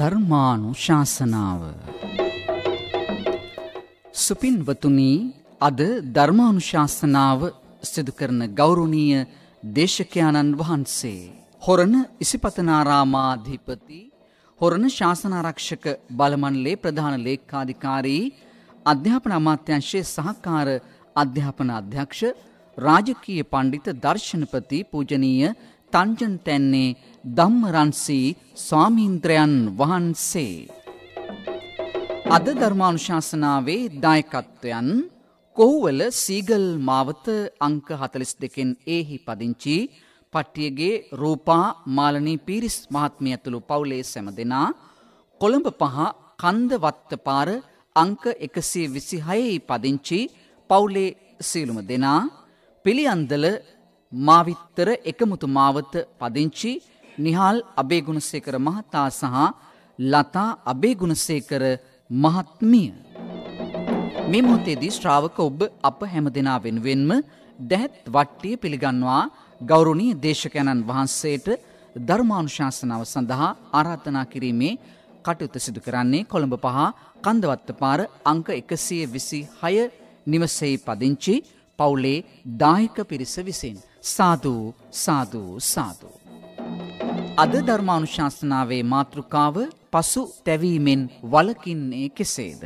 ධර්මානු ශාසනාව. සුපින්වතුනී අද ධර්මානු ශාසනාව සිදු කරන ගෞරුණීය දේශකයාණන් වහන්සේ. හොරණ ඉසිපතනාරාමාධිපති හොරණ ශාසනාරක්ෂක බලමන්ලේ ප්‍රධාන ලේක්කාධිකාරී අධ්‍යාපන අමාත්‍යංශයේ සහකාර අධ්‍යාපන අධ්‍යක්ෂ රාජකීය පණ්ඩිත දර්ශනපති පූජනීය තංජන්තැන්නේ ධම්මරන්සී ස්වාමීන්ද්‍රයන් වහන්සේ. අද ධර්මානුශාසනාවේ දායකත්වයන් කොහුවල සීගල් මාවත අංක 42කින් ඒහි පදිංචි පට්ටියගේ රූපා මාලනී පීරිස් මහත්මිය ඇතුළු පවුලේ සැම දෙනා කොළඹ පහ කන්ද වත්ත පාර අංක 126යි පදිංචි පවුලේ සීලුම දෙනා පිළියන්දල මාවිත්තර එකමුතු මාවත පදිංචි නිහාල් අබේගුණසේකර මහතා සහ ලතා අබේගුණසේකර මහත්මිය. මේ මොහොතේදී ශ්‍රාවක ඔබ අප හැම දෙනා වෙනුවෙන්ම දැහැත් වට්ටිය පිළිගන්වා ගෞරවනීය දේශකයන්න් වහන්සේට ධර්මානුශාසනාව සඳහා ආරාධනා කිරීමේ කටයුතු සිදු කරන්නේ කොළඹ පහ කන්දවත්ත පාර අංක 126 නිවසේ පදිංචි පවුලේ දායක පිරිස විසින්. සාදු සාදු සාදු. අද ධර්මානුශාස්තනාවේ මාතෘකාව පසු තැවීමෙන් වලකින්නේ කෙසේද.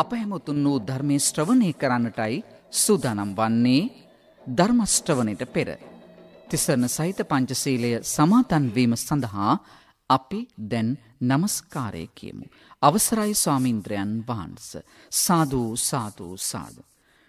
අප හැමතුන් වූ ධර්මය ශ්‍රවණය කරන්නටයි සූදානම් වන්නේ ධර්මශ්‍රවණයට පෙර. තිසරණ සහිත පංචසීලය සමාතන්වීම සඳහා අපි දැන් නමස්කාරය කියමු. අවසරයි ස්වාමීන්ද්‍රයන් වහන්ස. සාධූ සාධූ සාධූ.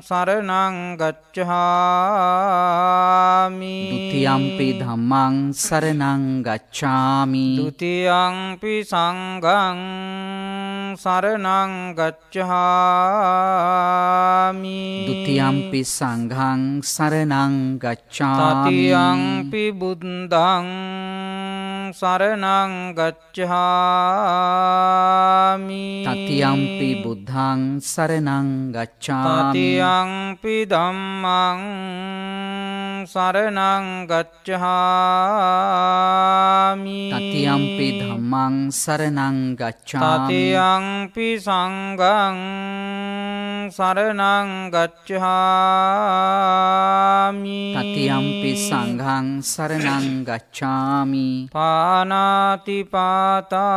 සරනංගච්චහාමි දුතියම්පි ධම්මං සරනංගච්ඡාමි දුතියංපි සංගං සරනංගච්චහාමි දුතියම්පි සංඝං සරනංගච්ඡාමි සතියංපි බුද්ධං සරනංගච්ඡාමි තතියම්පි බුද්ධං සරනංගච්ඡාමි තියංපි දම්මං සරනංගච්චහාමි තතියම්පි දම්මං සරනංගච්චාතියංපි සංගං සරනංගච්චහාමි තතියම්පි සංහං සරනංගච්චාමි පානාතිපාතා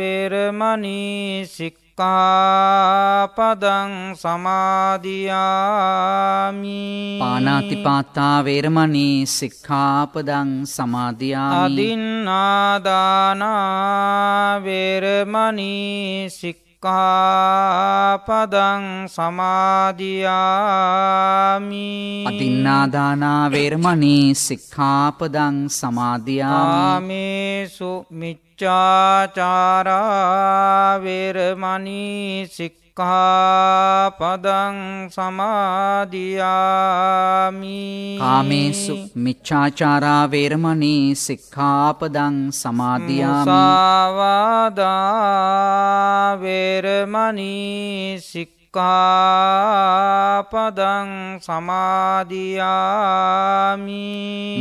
වේරමණී සික්ක සික්කාපදං සමාධයාමි පානාතිපාත්තා වේරමණී සික්කාපදං සමාධයාමි අදින්නාදානා වේරමණී සික්ක සික්කාපදං සමාධයාමි අතින්නාදානා වේරමණී සික්කාපදං සමාධයාමේසු මිච්චාචාරාවේරමණී සික්ක සික්කාපදං සමාධයාමි කාමේසු මිච්චාචාරාවේරමනී සික්කාපදං සමාධයාමි සාවාදාවේරමනී සික් සික්කාපදං සමාධයාමි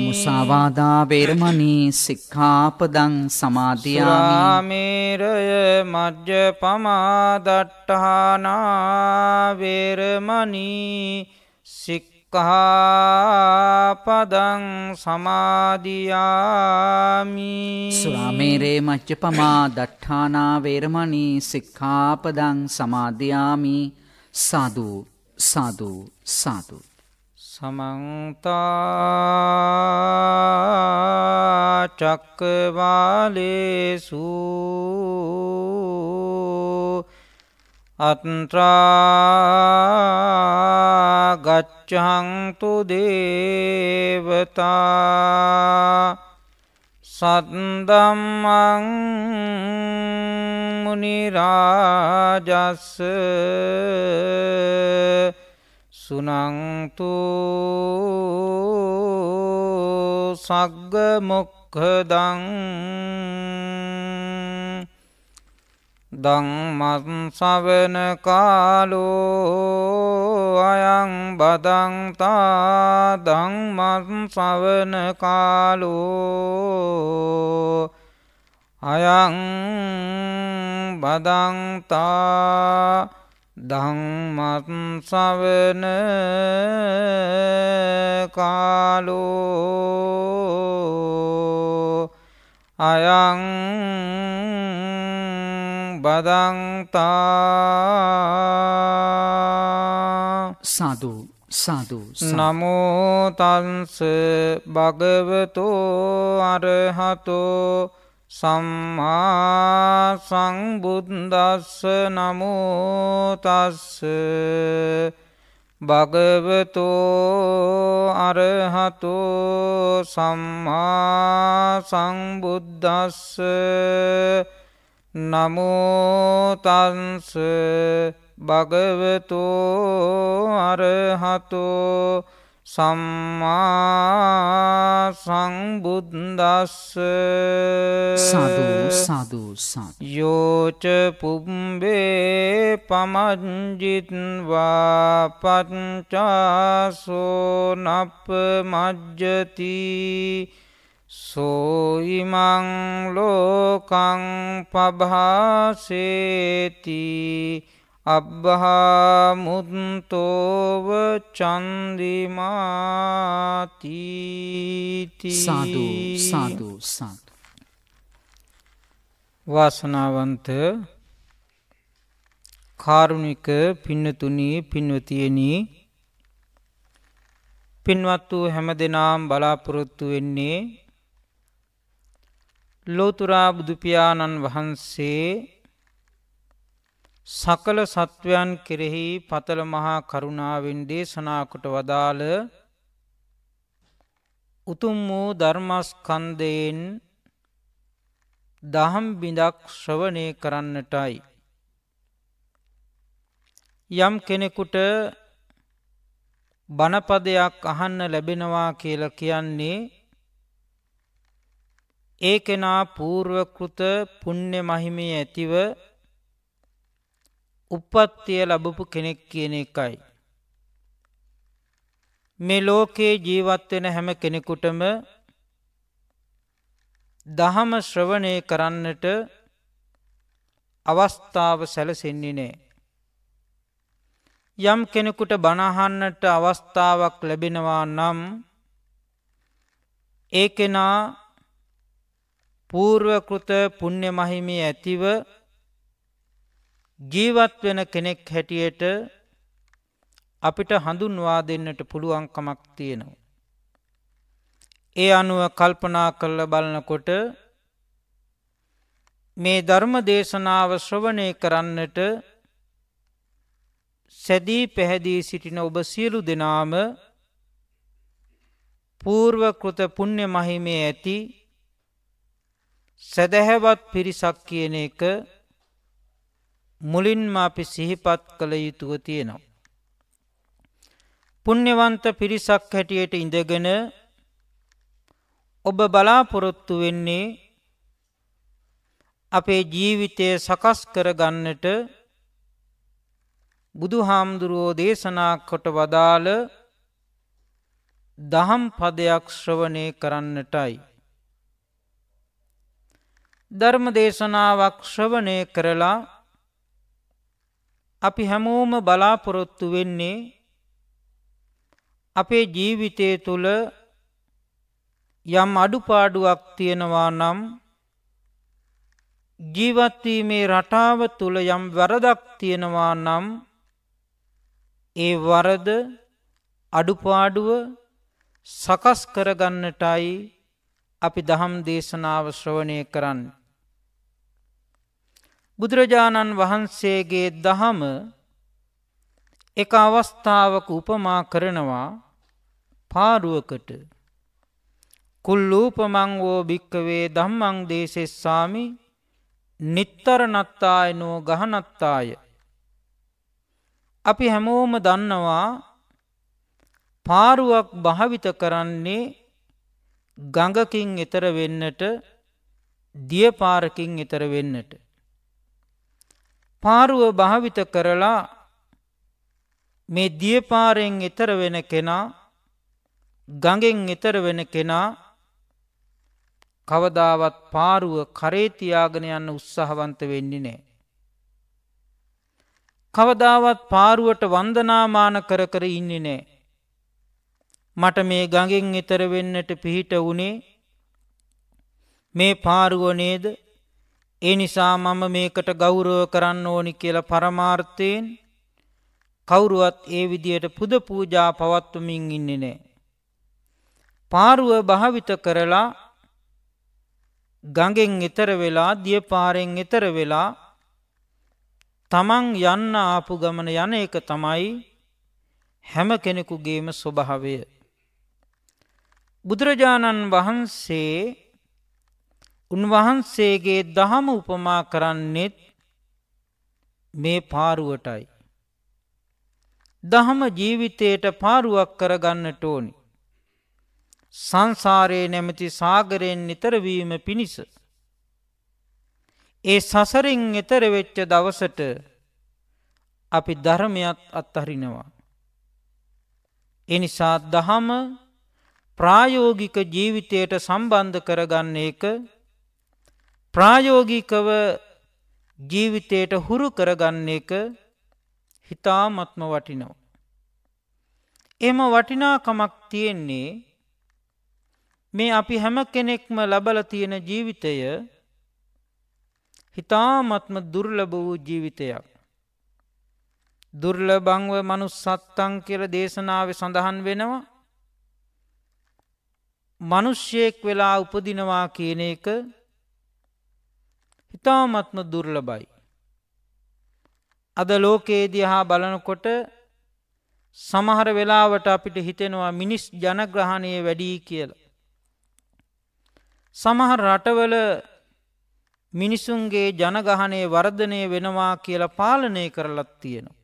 මුසාවාදා වේරමණී සික්කාපදං සමාධයාමේරය මජ්්‍ය පමාදට්ටහනාවේරමණී සික්කහාපදං සමාධයාමි සුරාමේරේ මච්්‍ය පමා දට්ඨානාවේරමණී සික්කාපදං සමාධයාමී සාදු සාදු සාදු සමන්ත චක්කවාලේසු අත්‍රා ගච්ඡන්තු දේවතා සත්දම්මං මුනිරාජස්ස සුනංතු සග්ග මොක්හදං දංමත්සවන කාලෝ අයං බදංතා දංමත්සවන කාලෝ අයං බදංතා දංමත්සවන කාලෝ අයං බදන්තා සාදූ සාදු නමෝතන්ස භගවතෝ අරහතෝ සම්මා සංබුද්දස්ස නමෝතස්ස භගවතෝ අරහතෝ සම්මා සංබුද්දස්ස නමුතන්ස භගවතෝ අරහතෝ සම්මා සංබුද්දස්ස සදුසදුසා යෝච පුම්බේ පමජ්ජිත්වා පච්චාසෝ නප්ප මජ්ජතිී සෝයිමං ලෝකං පභාසේති අබ්බහාමුද්තෝව චන්දිමාතීති සාදු සාදු සාදු වාසනාවන්ත කාරුණික පින්නතුනී පින්වතියනී පින්වත් වූ හැම දෙනාම් බලාපොරොත්තු වෙන්නේ ලෝතුරා බුදුපියාණන් වහන්සේ සකල සත්වයන් කෙරෙහි පතල මහා කරුණාවෙන් දේශනාකොට වදාළ උතුම් වූ ධර්මස්කන්දයෙන් දහම් බිඳක් ශ්‍රවණය කරන්නටයි. යම් කෙනෙකුට බණපදයක් අහන්න ලැබෙනවා කියල කියන්නේ ඒ කෙනා පූර්වකෘත පුණ්‍ය මහිමේ ඇතිව උප්පත්තිය ලැබපු කෙනෙක් කියන එකයි. මේ ලෝකේ ජීවත් වෙන හැම කෙනෙකුටම දහම ශ්‍රවණය කරන්නට අවස්ථාව සැලසෙන්නේ නෑ. යම් කෙනෙකුට බණහන්නට අවස්ථාවක් ලැබෙනවා නම් ඒ කෙනා පූර්වකෘත පුණ්‍ය මහිමේ ඇතිව ජීවත් වෙන කෙනෙක් හැටියට අපිට හඳුන්වා දෙන්නට පුළුවන්කමක් තියෙනවා. ඒ අනුව කල්පනා කරල බලනකොට මේ ධර්ම දේශනාව ශ්‍රවණය කරන්නට සැදී පැහැදී සිටින ඔබ සියලු දෙනාම පූර්වකෘත පුණ්‍ය මහිමේ ඇති සැදැහැවත් පිරිසක් කියන එක මුලින්ම අපි සිහිපත් කළ යුතුව තියෙනවා. පුුණ්්‍යවන්ත පිරිසක් හැටියට ඉඳගෙන ඔබ බලාපොරොත්තු වෙන්නේ අපේ ජීවිතය සකස් කරගන්නට බුදු හාමුදුරුවෝ දේශනා කොට වදාළ දහම් පදයක් ශ්‍රවණය කරන්නටයි. ධර්ම දේශනාවක් ශ්‍රවණය කරලා අපි හැමෝම බලාපොරොත්තු වෙන්නේ අපේ ජීවිතය තුළ යම් අඩුපාඩුවක් තියෙනවා නම් ජීවත්වීමේ රටාව තුළ යම් වරදක් තියෙනවා නම් ඒ වරද අඩුපාඩුව සකස් කරගන්නටයි අපි දහම් දේශනාව ශ්‍රවණය කරන්න. බුදුරජාණන් වහන්සේගේ දහම එක අවස්ථාවක උපමා කරනවා පාරුවකට කුල්ලූපමං වෝ භික්කවේ දම්මං දේශෙස්සාමි නිත්තරනත්තාය නෝ ගහනත්තාය. අපි හැමෝම දන්නවා පාරුවක් භාවිත කරන්නේ ගඟකින් එතර වෙන්නට දියපාරකින් එතර වෙන්නට. පාරුව භාවිත කරලා මේ දියපාරෙන් එතර වෙන කෙනා ගඟෙන් එතර වෙන කෙනා කවදාවත් පාරුව කරේතියාගෙන යන්න උත්සාහවන්ත වෙන්නේ නෑ. කවදාවත් පාරුවට වන්දනාමාන කර කර ඉන්නේ නෑ. මට මේ ගඟෙන් එතර වෙන්නට පිහිට වුණේ මේ පාරුව නේද ඒ නිසා මම මේකට ගෞරව කරන්න ඕනි කියලා පරමාර්ථයෙන් කවුරුවත් ඒ විදියට පුද පූජා පවත්වමින් ඉන්නේ නෑ. පාරුව භාවිත කරලා ගඟෙන් එතර වෙලා දිය පාරෙන් එතර වෙලා තමන් යන්න ආපු ගමන යන එක තමයි හැම කෙනෙකුගේම ස්වභාවය. බුදුරජාණන් වහන්සේ උන්වහන්සේගේ දහම උපමා කරන්නෙත් මේ පාරුවටයි. දහම ජීවිතයට පාරුවක් කරගන්නට ඕනි. සංසාරයේ නැමති සාගරයෙන් නිතරවීම පිණිස. ඒ සසරින් එතරවෙච්ච දවසට අපි ධර්මයත් අත්හරිනවා. එනිසා දහම ප්‍රායෝගික ජීවිතයට සම්බන්ධ කරගන්න එක ප්‍රායෝගිකව ජීවිතයට හුරු කරගන්න එක හිතාමත්ම වටිනෝ. එම වටිනාකමක් තියෙන්නේ මේ අපි හැම කෙනෙක්ම ලබල තියෙන ජීවිතය හිතාමත්ම දුර්ලභ වූ ජීවිතයක්. දුර්ලබංව මනුස් සත්තං කියල දේශනාව සඳහන් වෙනවා. මනුෂ්‍යයෙක් වෙලා උපදිනවා කියන එක ඉතාමත්ම දුර්ලබයි. අද ලෝකයේදී හා බලනකොට සමහර වෙලාවට අපිට හිතෙනවා මිනිස් ජනග්‍රහණය වැඩී කියල. සමහර රටවල මිනිසුන්ගේ ජනගහනය වර්ධනය වෙනවා කියල පාලනය කරලත් තියෙනවා.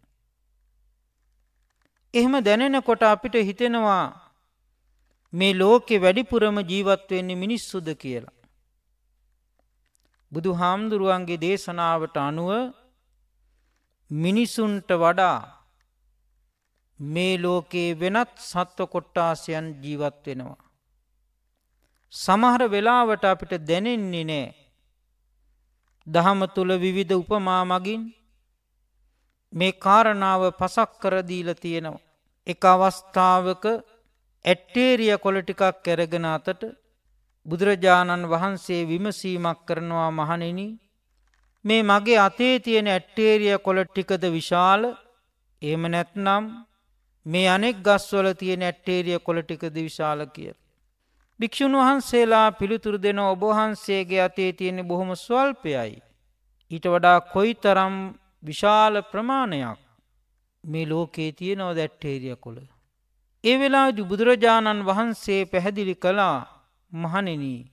එහෙම දැනෙනකොට අපිට හිතෙනවා මේ ලෝකෙ වැඩිපුරම ජීවත්වවෙන්නේ මිනිස්සුද කියලා. බුදු හාමුදුරුවන්ගේ දේශනාවට අනුව මිනිසුන්ට වඩා මේ ලෝකයේ වෙනත් සත්ව කොට්ටාසයන් ජීවත් වෙනවා. සමහර වෙලාවට අපිට දැනෙන්නේ නෑ. දහම තුළ විවිධ උපමා මගින් මේ කාරණාව පසක් කරදීල තියෙනවා. එක අවස්ථාවක ඇට්ටේරිය කොළ ටිකක් කැරගෙන අතට බුදුරජාණන් වහන්සේ විමසීමක් කරනවා මහනෙන මේ මගේ අතේ තියෙන ඇට්ටේරිය කොළ ටිකද විශාල එහෙම නැත්නම් මේ අනෙක් ගස්වල තියෙන ඇට්ටේරිය කොළ ටිකද විශාල කියල. භික්‍ෂූන් වහන්සේලා පිළිතුරු දෙන ඔබහන්සේගේ අතේ තියෙන බොහොම ස්වල්පයයි. ඊට වඩා කොයි තරම් විශාල ප්‍රමාණයක් මේ ලෝකයේ තියෙනව දැට්ටේරිය කොළ. ඒ වෙලා බුදුරජාණන් වහන්සේ පැහැදිලි කලා මහනෙනී.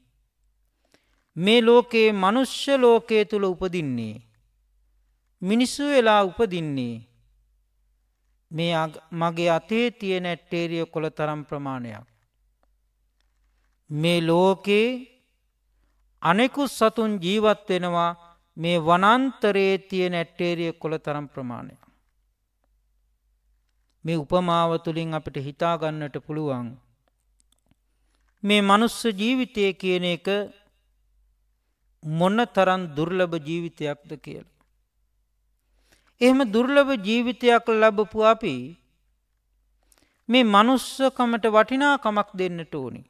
මේ ලෝකයේ මනුෂ්‍ය ලෝකයේ තුළ උපදින්නේ. මිනිස්සු වෙලා උපදින්නේ. මේ මගේ අතේ තියෙන ඇට්ටේරිය කොළ තරම් ප්‍රමාණයක්. මේ ලෝකයේ අනෙකුත් සතුන් ජීවත් වෙනවා මේ වනන්තරයේ තියෙන ඇට්ටේරිය කොළ තරම් ප්‍රමාණයක්. මේ උපමාව තුළින් අපිට හිතාගන්නට පුළුවන්. මේ මනුස්ස ජීවිතය කියන එක මොන්න තරන් දුර්ලභ ජීවිතයක්ද කියල. එහෙම දුර්ලභ ජීවිතයක් ලබපු අපි මේ මනුස්සකමට වටිනාකමක් දෙන්නට ඕනි.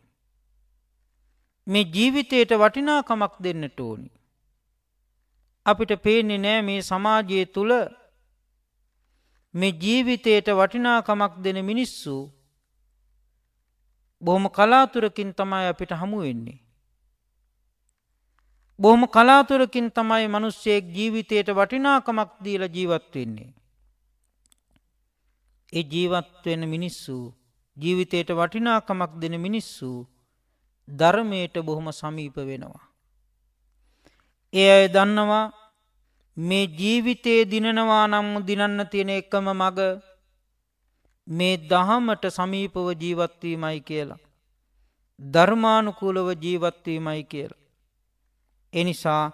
මේ ජීවිතයට වටිනාකමක් දෙන්නට ඕනි. අපිට පේනෙ නෑ මේ සමාජය තුළ මේ ජීවිතයට වටිනාකමක් දෙන මිනිස්සු බොහොම කලාතුරකින් තමයි අපිට හමුවෙන්නේ. බොහොම කලාතුරකින් තමයි මනුස්සයෙක් ජීවිතයට වටිනාකමක් දීල ජීවත් වෙන්නේ. ඒ ජීවත්වෙන මිනිස්සු ජීවිතයට වටිනාකමක් දෙන මිනිස්සු ධර්මයට බොහොම සමීප වෙනවා. ඒ අය දන්නවා මේ ජීවිතයේ දිනනවා නම් දිනන්න තියෙන එකම මග මේ දහමට සමීපව ජීවත්වීමයි කියලා. ධර්මානුකූලව ජීවත්වීමයි කියලා. එනිසා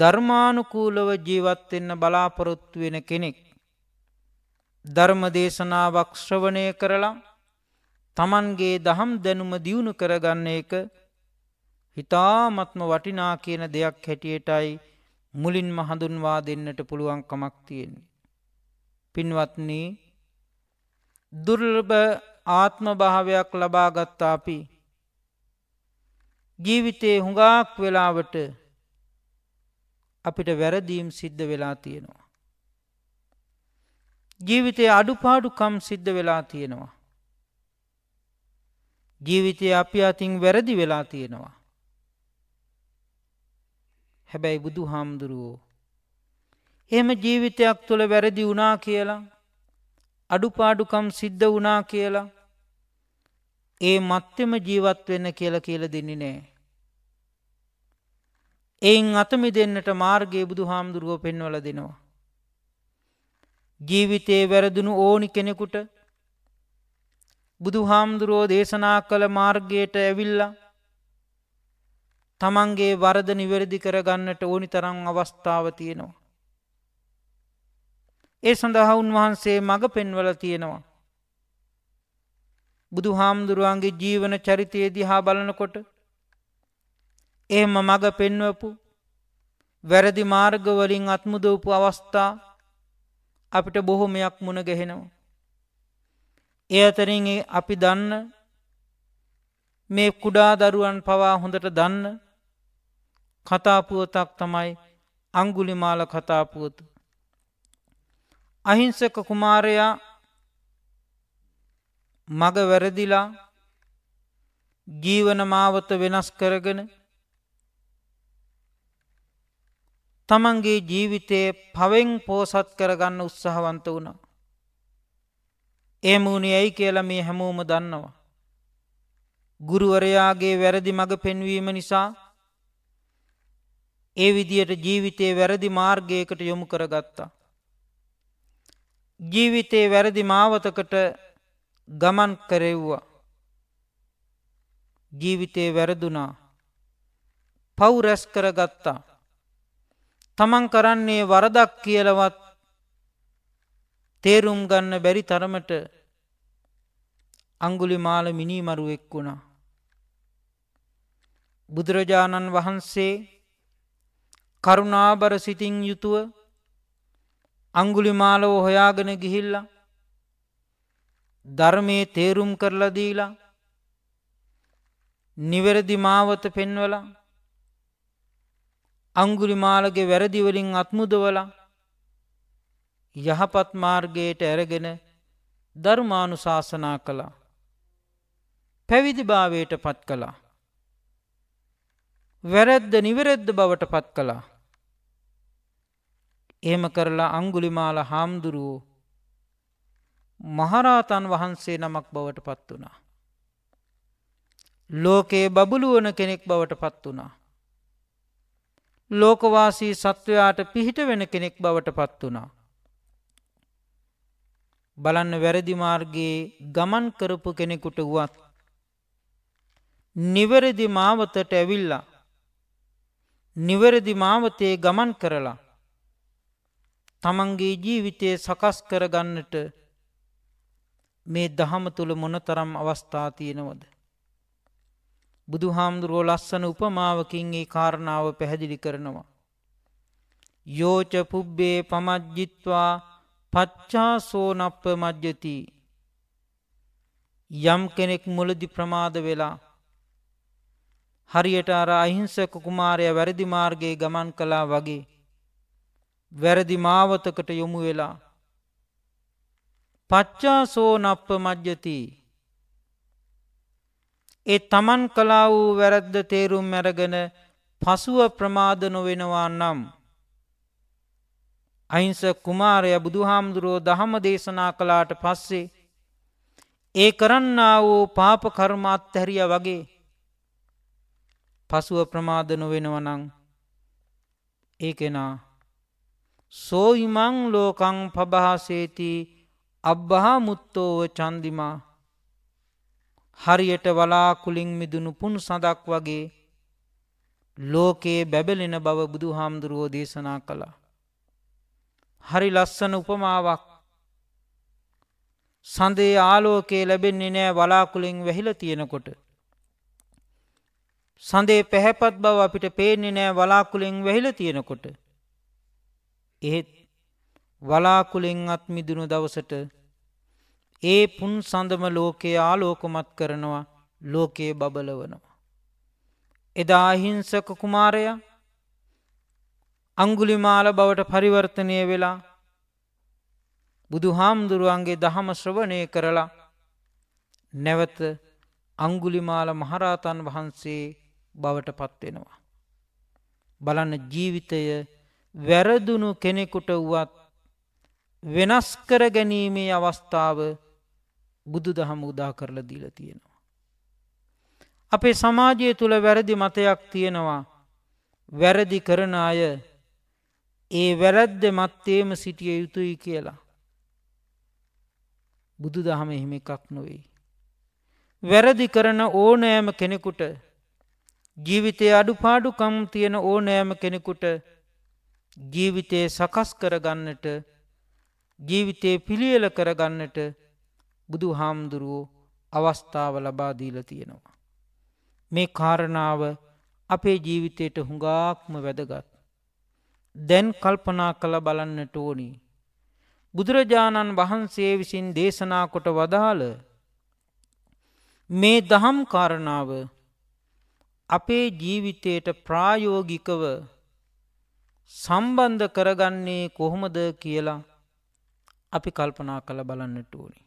ධර්මානුකූලව ජීවත්වෙන්න බලාපොරොත්තු වෙන කෙනෙක්. ධර්ම දේශනාවක් ශ්‍රවණය කරලා තමන්ගේ දහම් දැනුම දියුණු කරගන්න එක හිතාමත්ම වටිනා කියන දෙයක් හැටියටයි මුලින්ම හඳුන්වා දෙන්නට පුළුවන්කමක් තියෙන්නේ. පින්වත්න්නේ දුර්ලභ ආත්ම භාවයක් ලබාගත්තා අපි ජීවිතයේ හුඟාක් වෙලාවට අපිට වැරදීම් සිද්ධ වෙලා තියෙනවා. ජීවිතයේ අඩුපාඩුකම් සිද්ධ වෙලා තියෙනවා. ජීවිතය අපි අතින් වැරදි වෙලා තියෙනවා. හැබැයි බුදු හාමුදුරුවෝ. එහෙම ජීවිතයක් තුළ වැරදි වුණා කියලා අඩුපාඩුකම් සිද්ධ වනා කියලා ඒ මත්තම ජීවත් වෙන්න කියලා කියල දෙන්නේ නෑ. එයින් අතමි දෙන්නට මාර්ගයේ බුදු හාමුදුරුව පෙන්වල දෙනවා. ජීවිතයේ වැරදුණු ඕනි කෙනෙකුට බුදු හාමුදුරුවෝ දේශනා කළ මාර්ගයට ඇවිල්ල තමන්ගේ වරද නිවැරදි කරගන්නට ඕනි තරං අවස්ථාව තියෙනවා. ඒ සඳහා උන්වහන්සේ මඟ පෙන්වල තියෙනවා. බුදු හාමුදුරුවන්ගේ ජීවන චරිතයේ දිහා බලනකොට එහෙම මඟ පෙන්වපු වැරදි මාර්ගවලින් අත්මුදවපු අවස්ථා අපිට බොහොමයක් මුණ ගැහෙනවා. ඒ අතරින් අපි දන්න මේ කුඩා දරුවන් පවා හොඳට දන්න කතාපුුවතක් තමයි අංගුලිමාල කතාපුුවතු. අහිංසක කුමාරයා මග වැරදිලා ජීවන මාවත වෙනස් කරගෙන තමන්ගේ ජීවිතයේ පවෙන් පෝසත් කරගන්න උත්සාහවන්ත වුණා. ඒ මූුණි ඇයි කියලා මේ හැමෝම දන්නවා. ගුරුවරයාගේ වැරදි මඟ පෙන්වීම නිසා ඒ විදියට ජීවිතයේ වැරදි මාර්ගයකට යොමු කරගත්තා. ජීවිතයේ වැරදි මාවතකට ගමන් කරෙව්වා. ජීවිතයේ වැරදුනා පව් රැස් කරගත්තා. තමන් කරන්නේ වරදක් කියලවත් තේරුම් ගන්න බැරි තරමට අංගුලි මාල මිනීමරු එක් වුණා. බුදුරජාණන් වහන්සේ කරුණාබර සිතින් යුතුව අංගුලිමාලව හොයාගෙන ගිහිල්ලා ධර්මයේ තේරුම් කරලදීලා නිවැරදි මාවත පෙන්වල අංගුලිමාලගේ වැරදිවලින් අත්මුදවල යහපත් මාර්ගයට ඇරගෙන ධර්මානු ශාසනා කළා. පැවිදිභාවයට පත් කළා. වැරැද්ද නිවැරැද්ද බවට පත් කළා. එහෙම කරලා අංගුලිමාල හාමුදුරුවෝ මහරාතන් වහන්සේ නමක් බවට පත් වුණා. ලෝකයේ බබුලුවන කෙනෙක් බවට පත් වුණා. ලෝකවාසී සත්වයාට පිහිට වෙන කෙනෙක් බවට පත් වුණා. බලන්න වැරදිමාර්ගයේ ගමන් කරපු කෙනෙකුට වුවත්. නිවැරදි මාවතට ඇවිල්ලා. නිවැරදි මාවතයේ ගමන් කරලා තමන්ගේ ජීවිතය සකස් කරගන්නට මේ දහම තුළ මොනතරම් අවස්ථා තියෙනවද. බුදු හාමුදුරුවෝ ලස්සන උපමාවකින් ඒ කාරණාව පැහැදිලි කරනවා. යෝච පුබ්බේ පමජ්ජිත්වා පච්චාසෝනප්ප මජ්ජති යම් කෙනෙක් මුලදි ප්‍රමාද වෙලා හරියට අර අහිංසක කුමාරය වැරදි මාර්ගයේ ගමන් කලා වගේ වැරදි මාවතකට යොමු වෙලා. පච්චා සෝ නප්ප මජ්්‍යති ඒ තමන් කලා වූ වැරද්ද තේරුම් මැරගෙන පසුව ප්‍රමාද නොවෙනවා නම්. අයිංස කුමාරය බුදුහාමුදුරුවෝ දහම දේශනා කලාට පස්සේ. ඒ කරන්න වූ පාප කර්මාත් හැරිය වගේ පසුව ප්‍රමාද නොවෙනවනං ඒ කෙනා සෝහිමං ලෝකං පබහසේති අබ්බහා මුත්තෝව චන්දිමා හරියට වලාකුලින් මිදුණු පුන් සඳක් වගේ ලෝකයේ බැබලෙන බව බුදු හාමුදුරුවෝ දේශනා කළා. හරි ලස්සන උපමාවක් සඳේ ආලෝකයේ ලැබෙන්නේ නෑ වලාකුලින් වැහිල තියෙනකොට. සඳේ පැහැපත් බව අපිට පේන්නේ නෑ වලාකුලෙන් වැහිල තියෙනකොට. එහෙත් වලාකුලෙන් අත් මිදුණු දවසට ඒ පුන් සඳම ලෝකයේ ආලෝකමත් කරනවා ලෝකයේ බබලවනවා. එදා අහිංසක කුමාරය අංගුලිමාල බවට පරිවර්තනය වෙලා බුදු හාමුදුරුවන්ගේ දහම ශ්‍රවණය කරලා නැවත අංගුලිමාල මහරාතන් වහන්සේ බවට පත්වෙනවා. බලන්න ජීවිතය වැරදුණු කෙනෙකුට වුවත් වෙනස් කර ගැනීමේ අවස්ථාව බුදු දහම උදා කරල දීල තියෙනවා. අපේ සමාජය තුළ වැරදි මතයක් තියෙනවා වැරදි කරන අය ඒ වැරැද්ද මත්තේම සිටිය යුතුයි කියලා. බුදු දහම එහෙම එකක් නොවෙයි. වැරදි කරන ඕනෑම කෙනෙකුට ජීවිතය අඩුපාඩුකම් තියෙන ඕනෑම කෙනෙකුට ජීවිතයේ සකස් කරගන්නට ජීවිතයේ පිළියල කරගන්නට බුදු හාමුදුරුවෝ අවස්ථාව ලබා දීල තියෙනවා. මේ කාරණාව අපේ ජීවිතයට හුඟාක්ම වැදගත්. දැන් කල්පනා කළ බලන්නට ඕනි. බුදුරජාණන් වහන්සේ විසින් දේශනා කොට වදාළ මේ දහම් කාරණාව අපේ ජීවිතයට ප්‍රායෝගිකව සම්බන්ධ කරගන්නේ කොහොමද කියලා අපි කල්පනා කළ බලන්නට ඕනි.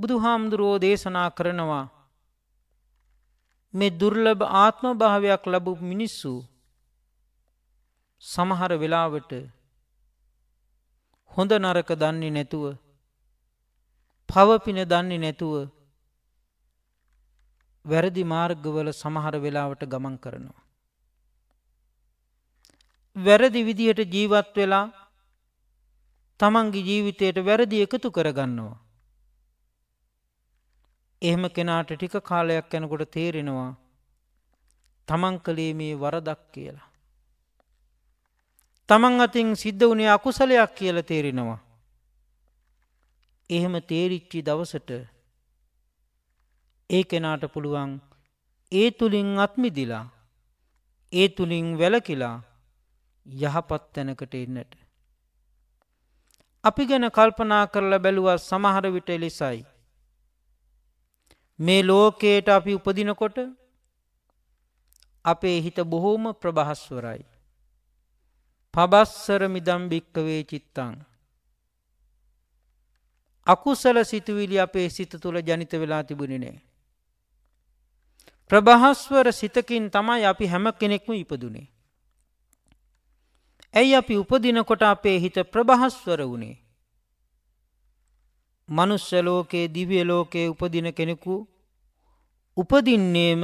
බුදු හාමුදුරුවෝ දේශනා කරනවා මේ දුර්ලබ ආත්ම භාවයක් ලැබු මිනිස්සු සමහර වෙලාවට හොඳ නරක දන්නේ නැතුව පවපින දන්නේ නැතුව වැරදි මාර්ගවල සමහර වෙලාවට ගමන් කරනවා. වැරදි විදිහට ජීවත් වෙලා තමන්ගේ ජීවිතයට වැරදි එකතු කරගන්නවා. එහෙම කෙනාට ටික කාලයක් යැනකොට තේරෙනවා තමන් කළේ මේ වරදක් කියලා. තමන් අතින් සිද්ධ වනේ අකුසලයක් කියල තේරෙනවා. එහෙම තේරිච්චි දවසට ඒ කෙනාට පුළුවන් ඒ තුළින් අත්මිදිලා ඒ තුළින් වැලකිලා යහපත් තැනකට එන්නට. අපි ගැන කල්පනා කරලා බැලුවත් සමහර විට ලෙසයි. මේ ලෝකයට අපි උපදිනකොට අපේ හිත බොහෝම ප්‍රභහස්වරයි. පබස්සර මිදම් භික්කවේ චිත්තං. අකුසල සිතුවිලි අපේ සිත තුළ ජනිත වෙලා තිබුණිනේ. ප්‍රභහස්වර සිතකින් තමයි අපි හැම කෙනෙක්ම ඉපදුනේ. ඇයි අපි උපදිනකොට අපේ හිත ප්‍රභහස්වර වුණේ. මනුස්සලෝකයේ දිවියලෝකයේ උපදින කෙනෙකු උපදින්නේම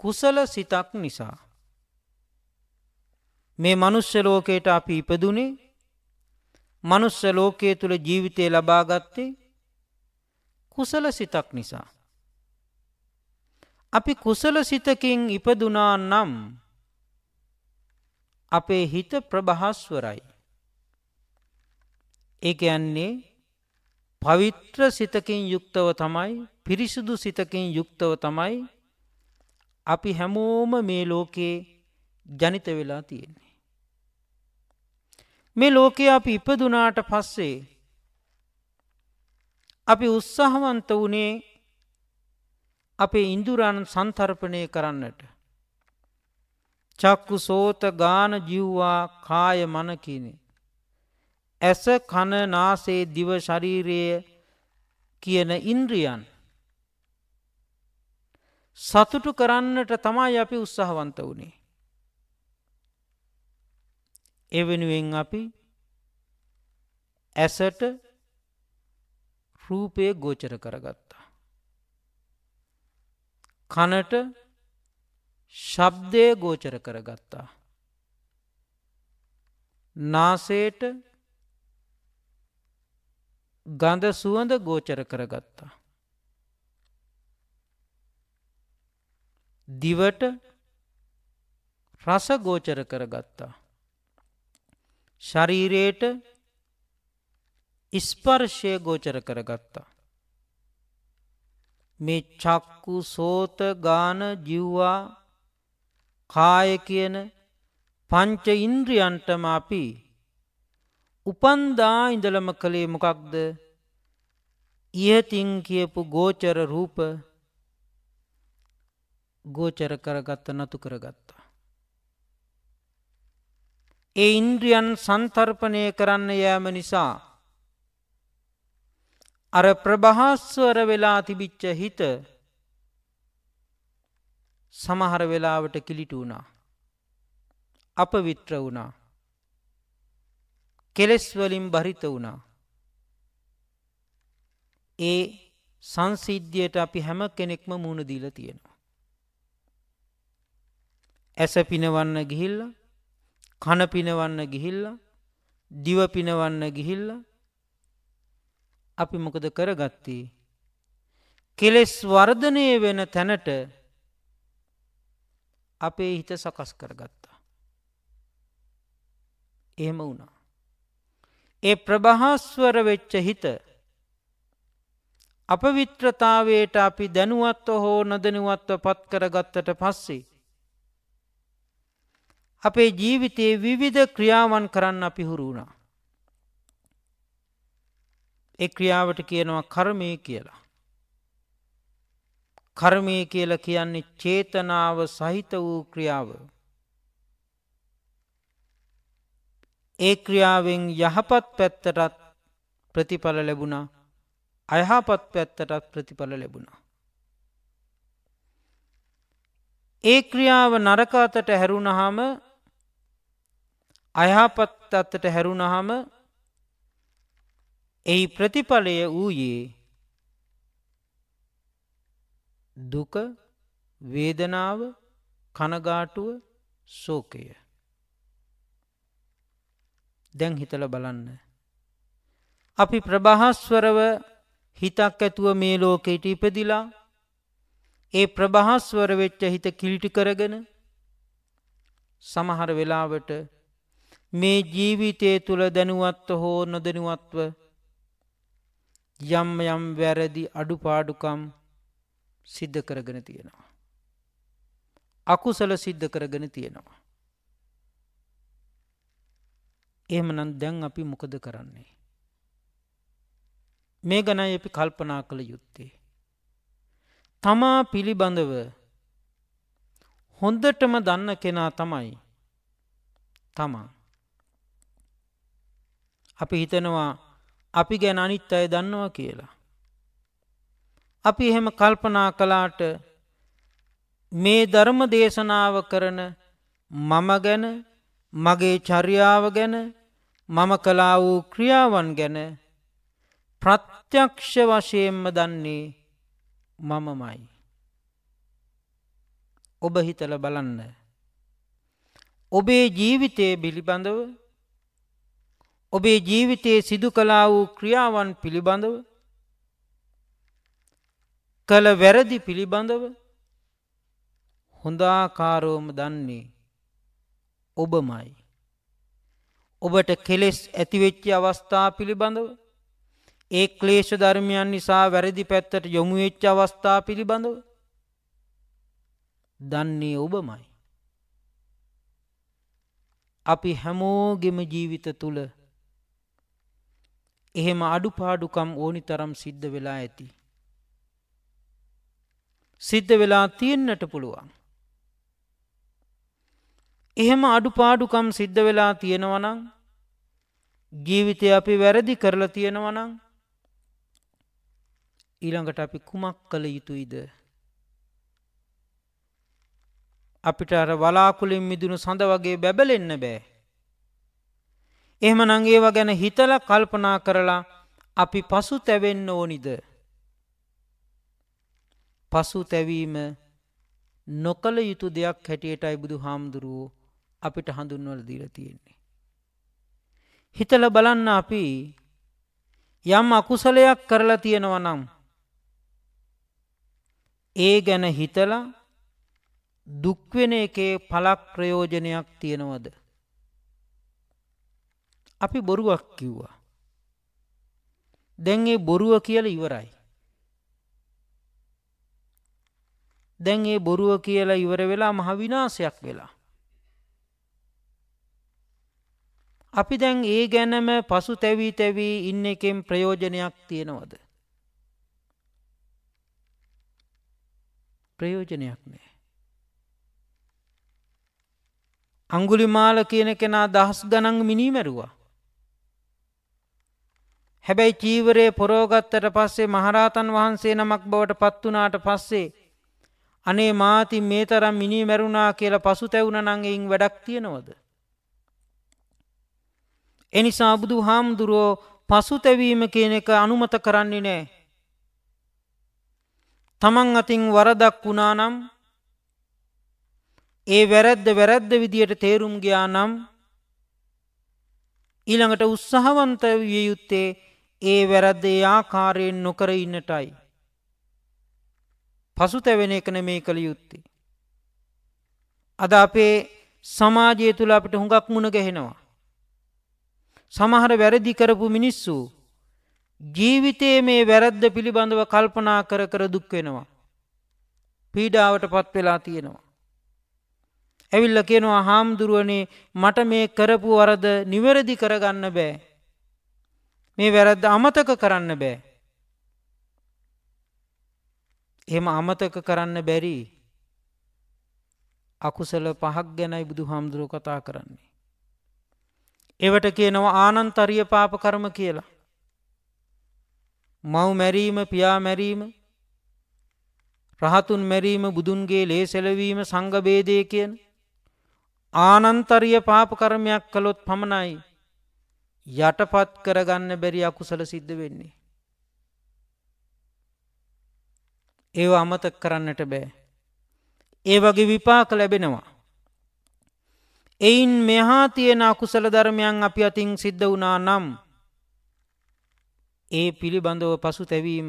කුසල සිතක් නිසා. මේ මනුස්සලෝකයට අපි ඉපදුනේ මනුස්සලෝකයේ තුළ ජීවිතය ලබාගත්තේ කුසල සිතක් නිසා. අපි කුසල සිතකින් ඉපදුනා නම් අපේ හිත ප්‍රභාස්වරයි. ඒ යන්නේ පවිත්‍ර සිතකින් යුක්තව තමයි පිරිසිදු සිතකින් යුක්තව තමයි අපි හැමෝම මේ ලෝකයේ ජනිත වෙලා තියෙන්නේ. මේ ලෝකයේ අපි ඉපදුනාට පස්සේ අපි උත්සාහවන්ත වනේ අපේ ඉන්දුරාණන් සංතර්පණය කරන්නට චක්කු සෝත ගාන ජිව්වා කාය මනකිනේ. ඇස කණ නාසේ දිව ශරීරයේ කියන ඉන්ද්‍රියන්. සතුටු කරන්නට තමයි අපි උත්සාහවන්ත වුණේ. එවෙනුවෙන් අපි ඇසට රූපය ගෝචර කරගත්තා. කනට ශබ්දය ගෝචර කරගත්තා. නාසේට ගඳ සුවඳ ගෝචර කරගත්තා. දිවට රස ගෝචර කරගත්තා. ශරීරයට ඉස්පර්ෂය ගෝචර කරගත්තා. මේ චක්කු සෝත ගාන ජිව්වා කාය කියන පංච ඉන්ද්‍රියන්ටම අපි උපන්දා ඉඳලම කළේ මොකක්ද ඉහතින් කියපු ගෝචර රූප ගෝචර කරගත්ත නතු කරගත්තා. ඒ ඉන්ද්‍රියන් සන්තර්පනය කරන්න යෑම නිසා අර ප්‍රභාස්වර වෙලා තිබිච්ච හිත සමහර වෙලාවට කිලිට වුණා. අප විත්‍ර වුණා. කෙලෙස්වලින් බරිත වුණා. ඒ සංසිද්ධියට අපි හැම කෙනෙක්ම මුණ දීල තියෙනවා. ඇස පිනවන්න ගිහිල්ල කන පිනවන්න ගිහිල්ල දිව පිනවන්න ගිහිල්ල අපි මොකද කරගත්තේ. කෙලෙස් වර්ධනය වෙන තැනට අපේ හිත සකස් කරගත්තා. එහෙම වුණා. ඒ ප්‍රභහස්වර වෙච්ච හිත අපවිත්‍රතාවයට අපි දැනුවත්ව හෝ නොදනුවත්ව පත් කරගත්තට පස්සේ. අපේ ජීවිතයේ විවිධ ක්‍රියාවන් කරන්න අපි හුරුුණා. ඒ ක්‍රියාවට කියනවා කර්මය කියලා. කර්මය කියල කියන්නේ චේතනාව සහිත වූ ක්‍රියාව. ඒ ක්‍රියාවෙන් යහපත් පැත්තටත් ප්‍රතිඵල ලැබුණා අයහපත් පැත්තටත් ප්‍රතිඵල ලැබුණා. ඒ ක්‍රියාව නරකාතට හැරුණහාම අයහපත් අත්තට හැරුණහම එහි ප්‍රතිඵලය වූයේ දුක වේදනාව කනගාටුව සෝකය. දැන් හිතල බලන්න. අපි ප්‍රභහස්වරව හිතක් ඇතුව මේ ලෝකෙට ඉපදිලා ඒ ප්‍රභහස්වර වෙච්ච හිත කිලිටි කරගෙන සමහර වෙලාවට මේ ජීවිතය තුළ දැනුවත්ව හෝ නොදැනුවත්ව යම් යම් වැරදි අඩුපාඩුකම් සිද්ධ කරගෙන තියෙනවා. අකුසල සිද්ධ කරගෙන තියෙනවා. එහෙමනම් දැන් අපි මොකද කරන්නේ. මේ ගැනයි අපි කල්පනා කළ යුත්තේ. තමා පිළිබඳව හොඳටම දන්න කෙනා තමයි තමා. අපි හිතනවා අපි ගැන අනිත් අය දන්නවා කියලා. අපි එහෙම කල්පනා කලාට මේ ධර්ම දේශනාව කරන මම ගැන මගේ චරියාව ගැන මම කලා වූ ක්‍රියාවන් ගැන ප්‍රත්‍යක්ෂ වශයෙන්ම දන්නේ මමමයි. ඔබ හිතල බලන්න. ඔබේ ජීවිතයේ පිළිබඳව ඔබේ ජීවිතයේ සිදු කලා වූ ක්‍රියාවන් පිළිබඳව කළ වැරදි පිළිබඳව හොඳාකාරෝම දන්නේ ඔබමයි. ඔබට කෙලෙස් ඇතිවෙච්චි අවස්ථා පිළිබඳව ඒ ක්ලේෂ ධර්මයන් නිසා වැරදි පැත්තට යොමුවෙච්ච අවස්ථා පිළිබඳව දන්නේ ඔබමයි. අපි හැමෝගෙම ජීවිත තුළ එහෙම අඩුපාඩුකම් ඕනි තරම් සිද්ධ වෙලා ඇති. සිද්ධ වෙලා තියෙන්නට පුළුවන්. එහෙම අඩුපාඩුකම් සිද්ධ වෙලා තියෙනවනං ජීවිතය අපි වැරදි කරලා තියෙනවනං ඊළඟට අපි කුමක් කළ යුතුයිද. අපිට අර වලාකුලින් මිදුණු සඳ වගේ බැබලෙන්න බෑ. එහෙම නං ඒවා ගැන හිතල කල්පනා කරලා අපි පසු තැවෙන්න ඕනිද. පසු තැවීම නොකළ යුතු දෙයක් හැටියටයි බුදු හාමුදුරුවෝ අපිට හඳුන්වල දීර තියෙන්නේ. හිතල බලන්න අපි යම් අකුසලයක් කරලා තියෙනව නම් ඒ ගැන හිතලා දුක්වෙන එකේ පලක් ප්‍රයෝජනයක් තියෙනවද. අපි බොරුවක් කිව්වා. දැන් ඒ බොරුව කියල ඉවරයි. දැන් ඒ බොරුව කියලා ඉවර වෙලා මහ විනාසයක් වෙලා. අපි දැන් ඒ ගැනම පසු තැවී තැවී ඉන්න එකෙන් ප්‍රයෝජනයක් තියෙනවද. ප්‍රයෝජනයක් නෑ. අංගුලි මාල කියන කෙනා දහස් ගනන් මිනීමැරුවා. හැබැයි චීවරයේ පොරෝගත්තට පස්සේ මහරහතන් වහන්සේ නමක් බවට පත්වනාට පස්සේ අනේ මාතින් මේ තරම් මිනි මැරුණා කියලා පසු තැවුණ නංගයින් වැඩක් තියෙනවද. එනිසා බුදු හාමුදුරුවෝ පසු තැවීම කියන එක අනුමත කරන්නේ නෑ. තමන් අතින් වරදක් වුණා නම් ඒ වැරැද්ද වැරැද්ද විදියට තේරුම් ගයා නම් ඊළඟට උත්සාහවන්ත විය යුත්තේ ඒ වැරැද්දේ ආකාරයෙන් නොකර ඉන්නටයි. පසුතැවෙන එක නෙමේ කළ යුත්තේ. අද අපේ සමාජය තුළ අපිට හුඟක් මුණ ගැහෙනවා. සමහර වැරදි කරපු මිනිස්සු ජීවිතයේ මේ වැරද්ද පිළිබඳව කල්පනා කර කර දුක් වෙනවා. පීඩාවට පත් වෙලා තියෙනවා. ඇවිල්ල කියනවා හාමුදුරුවනේ මට මේ කරපු වරද නිවැරදි කරගන්න බෑ. මේ වැරද්ද අමතක කරන්න බෑ. එහෙම අමතක කරන්න බැරි අකුසල පහක් ගැනයි බුදු හාමුදුරුව කතා කරන්නේ. එවට කියනවා ආනන්තරිය පාප කරම කියලා. මව් මැරීම පියා මැරීම රහතුන් මැරීම බුදුන්ගේ ලේසැලවීම සංගබේදය කියන ආනන්තරිය පාප කරමයක් කළොත් පමණයි යටපත් කරගන්න බැරි අකුසල සිද්ධ වෙන්නේ. ඒව අමතක් කරන්නට බෑ. ඒ වගේ විපාක ලැබෙනවා. එයින් මෙහා තියෙන අකුසල ධර්මයන් අපි අතින් සිද්ධ වනා නම් ඒ පිළිබඳව පසු තැවීම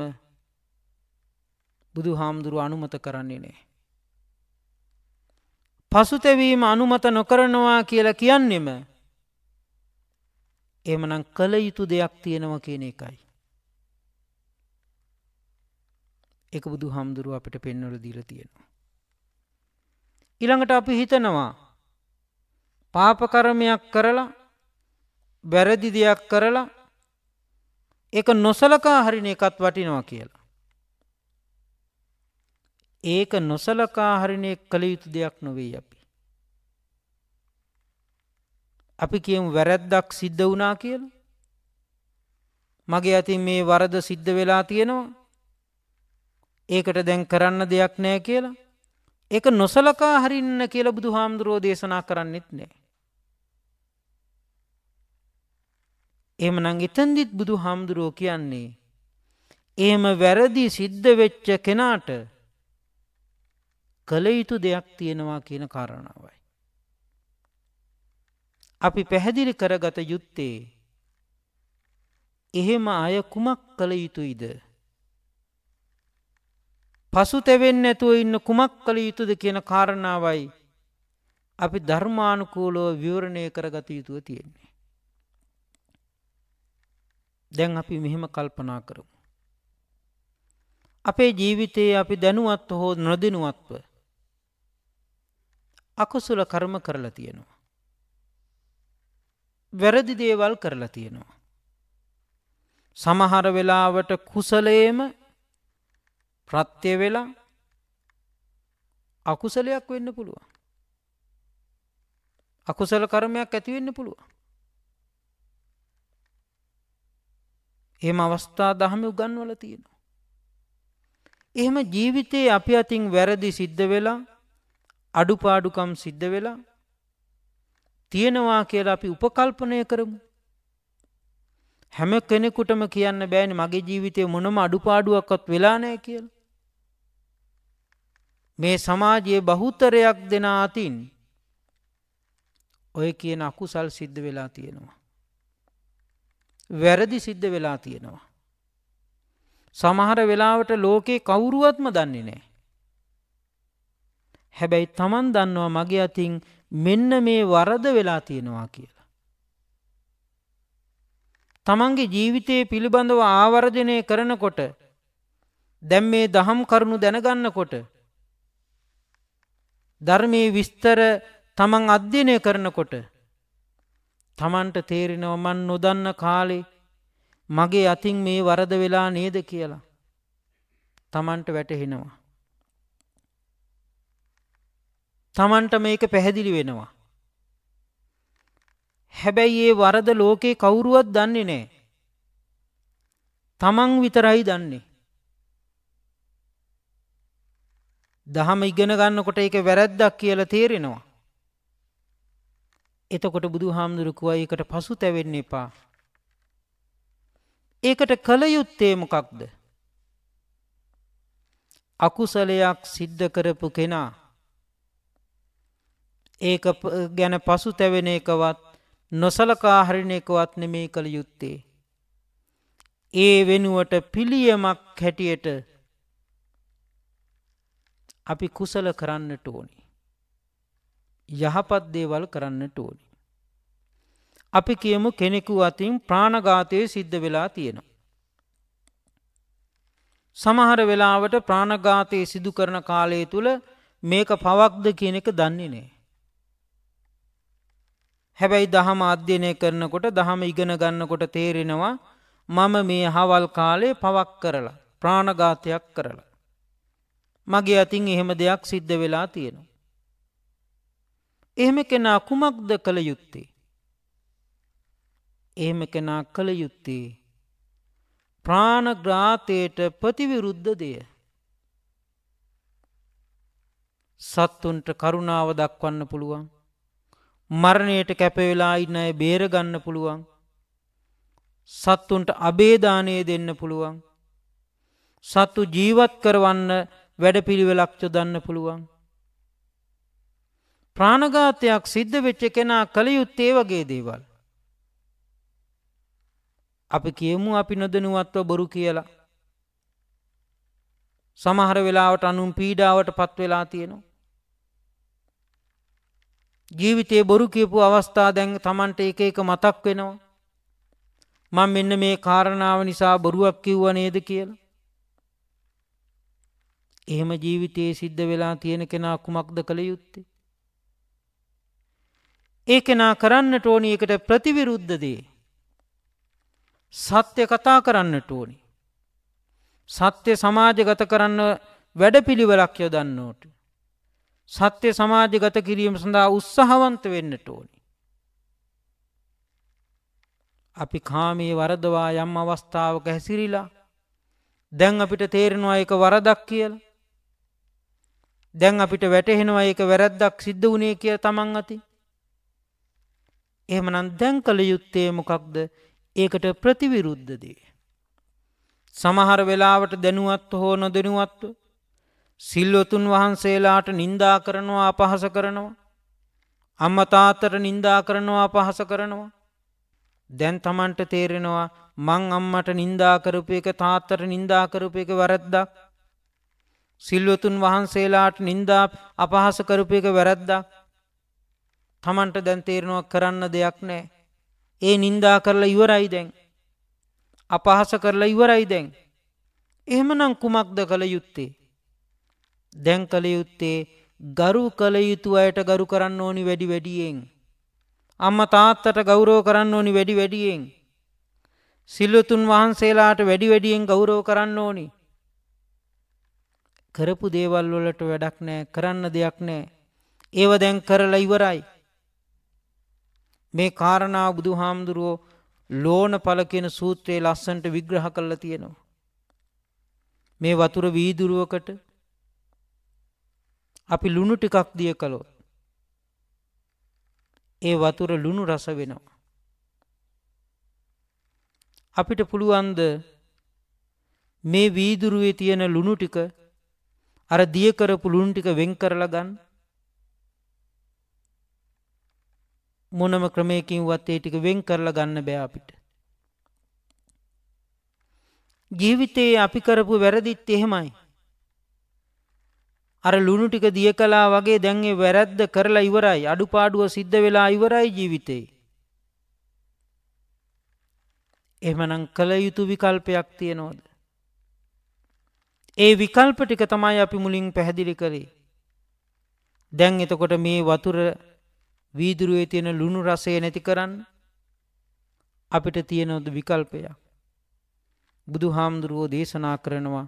බුදු හාමුදුරුව අනුමත කරන්නේ නෑ. පසුතැවීම අනුමත නොකරනවා කියලා කියන්නෙම එමනම් කළ යුතු දෙයක් තියෙනව කියන එකයි. එක බුදු හාමුදුරුව අපට පෙන්වල දීල තියෙනවා. ඉළඟට අපි හිතනවා පාපකරමයක් කරලා බැරදි දෙයක් කරලා එක නොසලකා හරින එකත් වටිනවා කියලා. ඒක නොසලකා හරිනය කළ යුතු දෙයක් නොවෙයි අපි. අපි කියමු වැරැද්දක් සිද්ධ වනා කියලා. මගේ ඇති මේ වරද සිද්ධ වෙලා තියෙනවා ඒකට දැන් කරන්න දෙයක් නෑ කියලා ඒක නොසලකා හරින්න කියල බුදු හාමුදුරුවෝ දේශනා කරන්නෙත් නෑ. එම නං එතන්දිත් බුදු හාමුදුරුවෝ කියන්නේ එහෙම වැරදි සිද්ධ වෙච්ච කෙනාට කළ යුතු දෙයක් තියෙනවා කියන කාරණාවයි. අපි පැහැදිලි කරගත යුත්තේ එහෙම අය කුමක් කළ යුතුයිද පසුතැවෙන් ඇතුව ඉන්න කුමක් කළ යුතුද කියන කාරණාවයි අපි ධර්මානුකූලෝ විවරණය කරගත යුතුව තියෙන්නේ. දැන් අපි මෙහෙම කල්පනා කරමු. අපේ ජීවිතයේ අපි දැනුවත් හෝ නොදනුවත්ව අකුසුල කර්ම කරලා තියෙනවා. වැරදි දේවල් කරලා තියෙනවා. සමහර වෙලාවට කුසලේම ප්‍රත්‍ය වෙලා අකුසලයක් වෙන්න පුළුවන්. අකුසල කරමයක් ඇතිවෙන්න පුළුවන්. එහෙම අවස්ථා දහම උගන්වල තියෙනවා. එහෙම ජීවිතයේ අපි අතින් වැරදි සිද්ධ වෙලා අඩුපාඩුකම් සිද්ධ වෙලා තියෙනවා කියලා අපි උපකල්පනය කරමු. හැම කෙනෙකුටම කියන්න බෑනි මගේ ජීවිතය මොනම අඩුපාඩුවක්වත් වෙලා නෑ කියලා. මේ සමාජයේ බහුතරයක් දෙන අතින් ඔය කියන අකුසල් සිද්ධ වෙලා තියෙනවා. වැරදි සිද්ධ වෙලා තියෙනවා. සමහර වෙලාවට ලෝකේ කවුරුවත්ම දන්නේ නෑ. හැබැයි තමන් දන්නවා මගේ අතින් මෙන්න මේ වරද වෙලා තියෙනවා කියලා. තමන්ගේ ජීවිතය පිළිබඳව ආවර්ජනය කරනකොට දැම් මේ දහම් කරුණු දැනගන්නකොට ධර්මයේ විස්තර තමන් අධ්‍යනය කරනකොට තමන්ට තේරෙනව මන් නොදන්න කාලේ මගේ අතින් මේ වරද වෙලා නේද කියලා තමන්ට වැටහෙනවා. තමන්ට මේක පැහැදිලි වෙනවා. හැබැයි ඒ වරද ලෝකේ කවුරුවත් දන්නේ නෑ. තමන් විතරයි දන්නේ. දහම ඉගෙන ගන්නකොට ඒක වැරැද්දක් කියලා තේරෙනවා. එතකොට බුදු හාමුදුරුකුව ඒකට පසු තැවෙන්න එපා. ඒකට කළ යුත්තේ මොකක්ද. අකුසලයක් සිද්ධ කරපු කෙනා ඒක ගැන පසු තැවෙන එකවත් නොසලකා හරින එකවත් නෙමේ කළ යුත්තේ. ඒ වෙනුවට පිළියමක් හැටියට අපි කුසල කරන්නට ඕනි. යහපත් දේවල් කරන්නට ඕනි. අපි කියමු කෙනෙකු අතින් ප්‍රාණඝාතය සිද්ධ වෙලා තියෙනවා. සමහර වෙලාවට ප්‍රාණඝාතය සිදු කරන කාලය තුළ මේක පවක්ද කියන එක දන්නේ නෑ. හැබැයි දහම අධ්‍යනය කරනකොට දහම ඉගෙන ගන්නකොට තේරෙනවා මම මේ හවල් කාලේ පවක් කරලා ප්‍රාණඝාතයක් කරලා. මගේ අතින් එහෙම දෙයක් සිද්ධ වෙලා තියෙනවා. එහෙම කෙනා කුමක්ද කළ යුත්තේ. එහෙම කෙනා කළ යුත්තේ ප්‍රාණග්‍රාතයට ප්‍රතිවිරුද්ධ දෙය. සත්තුන්ට කරුණාව දක්වන්න පුළුවන්. මරණයට කැපවෙලා ඉන්න අය බේරගන්න පුළුවන්. සත්තුන්ට අබේධානය දෙන්න පුළුවන්. සත්තු ජීවත් කරවන්න වැඩපිළිවෙලක් යොදන්න පුළුවන්. ප්‍රාණඝාතයක් සිද්ධ වෙච්ච කෙනා කළ යුත්තේ වගේ දේවල්. අපි කියමු අපි නොදනුවත්ව බොරු කියලා. සමහර වෙලාවට අනුම් පීඩාවට පත් වෙලා තියෙනවා. ජීවිතයේ බොරු කියපු අවස්ථා දැන් තමන්ට එක එක මතක් වෙනවා. මං මෙන්න මේ කාරණාව නිසා බොරුවක් කිව්ව නේද කියලා. එහෙම ජීවිතයේ සිද්ධ වෙලා තියෙන කෙනා කුමක්ද කළ යුත්තේ. ඒ කෙනා කරන්නට ඕනි එකට ප්‍රතිවිරුද්ධදේ. සත්‍ය කතා කරන්නට ඕනි. සත්‍ය සමාජගත කරන්න වැඩපිළිවෙලක් යොදන්න ඕට. සත්‍ය සමාජගත කිරීම සඳහා උත්සාහවන්ත වෙන්නට ඕනි. අපි කාමයේ වරදවා යම් අවස්ථාවක හැසිරිලා දැන් අපිට තේරෙනවා එක වරදක් කියලා දැන් අපිට වැටහෙනවා එක වැරැද්දක් සිද්ධ වනේ කිය තමන් ඇති. එහමනන් දැන් කළ යුත්තේ මොකක්ද ඒකට ප්‍රතිවිරුද්ධදේ. සමහර වෙලාවට දැනුවත් හෝ නොදනුවත්ව. සිල්වතුන් වහන්සේලාට නින්දා කරනවා අපහස කරනවා. අම්ම තාතර නින්දා කරනවා අපහස කරනවා. දැන් තමන්ට තේරෙනවා මං අම්මට නින්දාකරපු එක තාත්තර නින්දාකරපු එක වැරැද්දක්. සිල්වතුන් වහන්සේලාට නින්දා අපහස කරපු එක වැරද්දා. තමන්ට දැන්තේරණුවක් කරන්න දෙයක් නෑ. ඒ නින්දා කරලා ඉවරයි දැන්. අපහස කරලා ඉවරයි දැන්. එහෙමනම් කුමක්ද කළ යුත්තේ. දැන් කළ යුත්තේ ගරු කළ යුතු අයට ගරු කරන්න ඕනි වැඩි වැඩියෙන්. අම්ම තාත්තට ගෞරෝ කරන්න ඕනි වැඩි වැඩියෙන්. සිල්ලතුන් වහන්සේලාට වැඩි වැඩියෙන් ගෞරෝ කරන්න ඕනි. කරපු දේවල් වලට වැඩක් නෑ කරන්න දෙයක් නෑ ඒව දැන් කරලා ඉවරයි මේ කාරණා බුදු හාමුදුරුවෝ ලෝන පල කියන සූත්‍රයේ ලස්සන්ට විග්‍රහ කරලා තියෙනවා මේ වතුර වීදුරුවකට අපි ලුණු ටිකක් දිය කළොත් ඒ වතුර ලුණු රස වෙනවා අපිට පුළුවන්ද මේ වීදුරුවේ තියෙන ලුණු ටික අර දිය කරපු ලුණු ටික වෙන් කරලා ගන්න. මොනම ක්‍රමයකින්වත් ඒ ටික වෙන් කරලා ගන්න බෑ අපිට. ජීවිතයේ අපි කරපු වැරදිත් එහෙමයි. අර ලුණු ටික දිය කලා වගේ දැන් ඒ වැරද්ද කරලා ඉවරයි අඩුපාඩුව සිද්ධ වෙලා ඉවරයි ජීවිතේ. එහෙමනම් කළ යුතු විකල්පයක් තියනෝද? ඒ විකල්ප ටික තමයි අපි මුලින් පැහැදිලි කරේ. දැන් එතකොට මේ වතුර වීදුරුවේ තියෙන ලුණු රසය නැති කරන්න අපිට තියෙනොද විකල්පයක්. බුදු හාමුදුරුවෝ දේශනා කරනවා.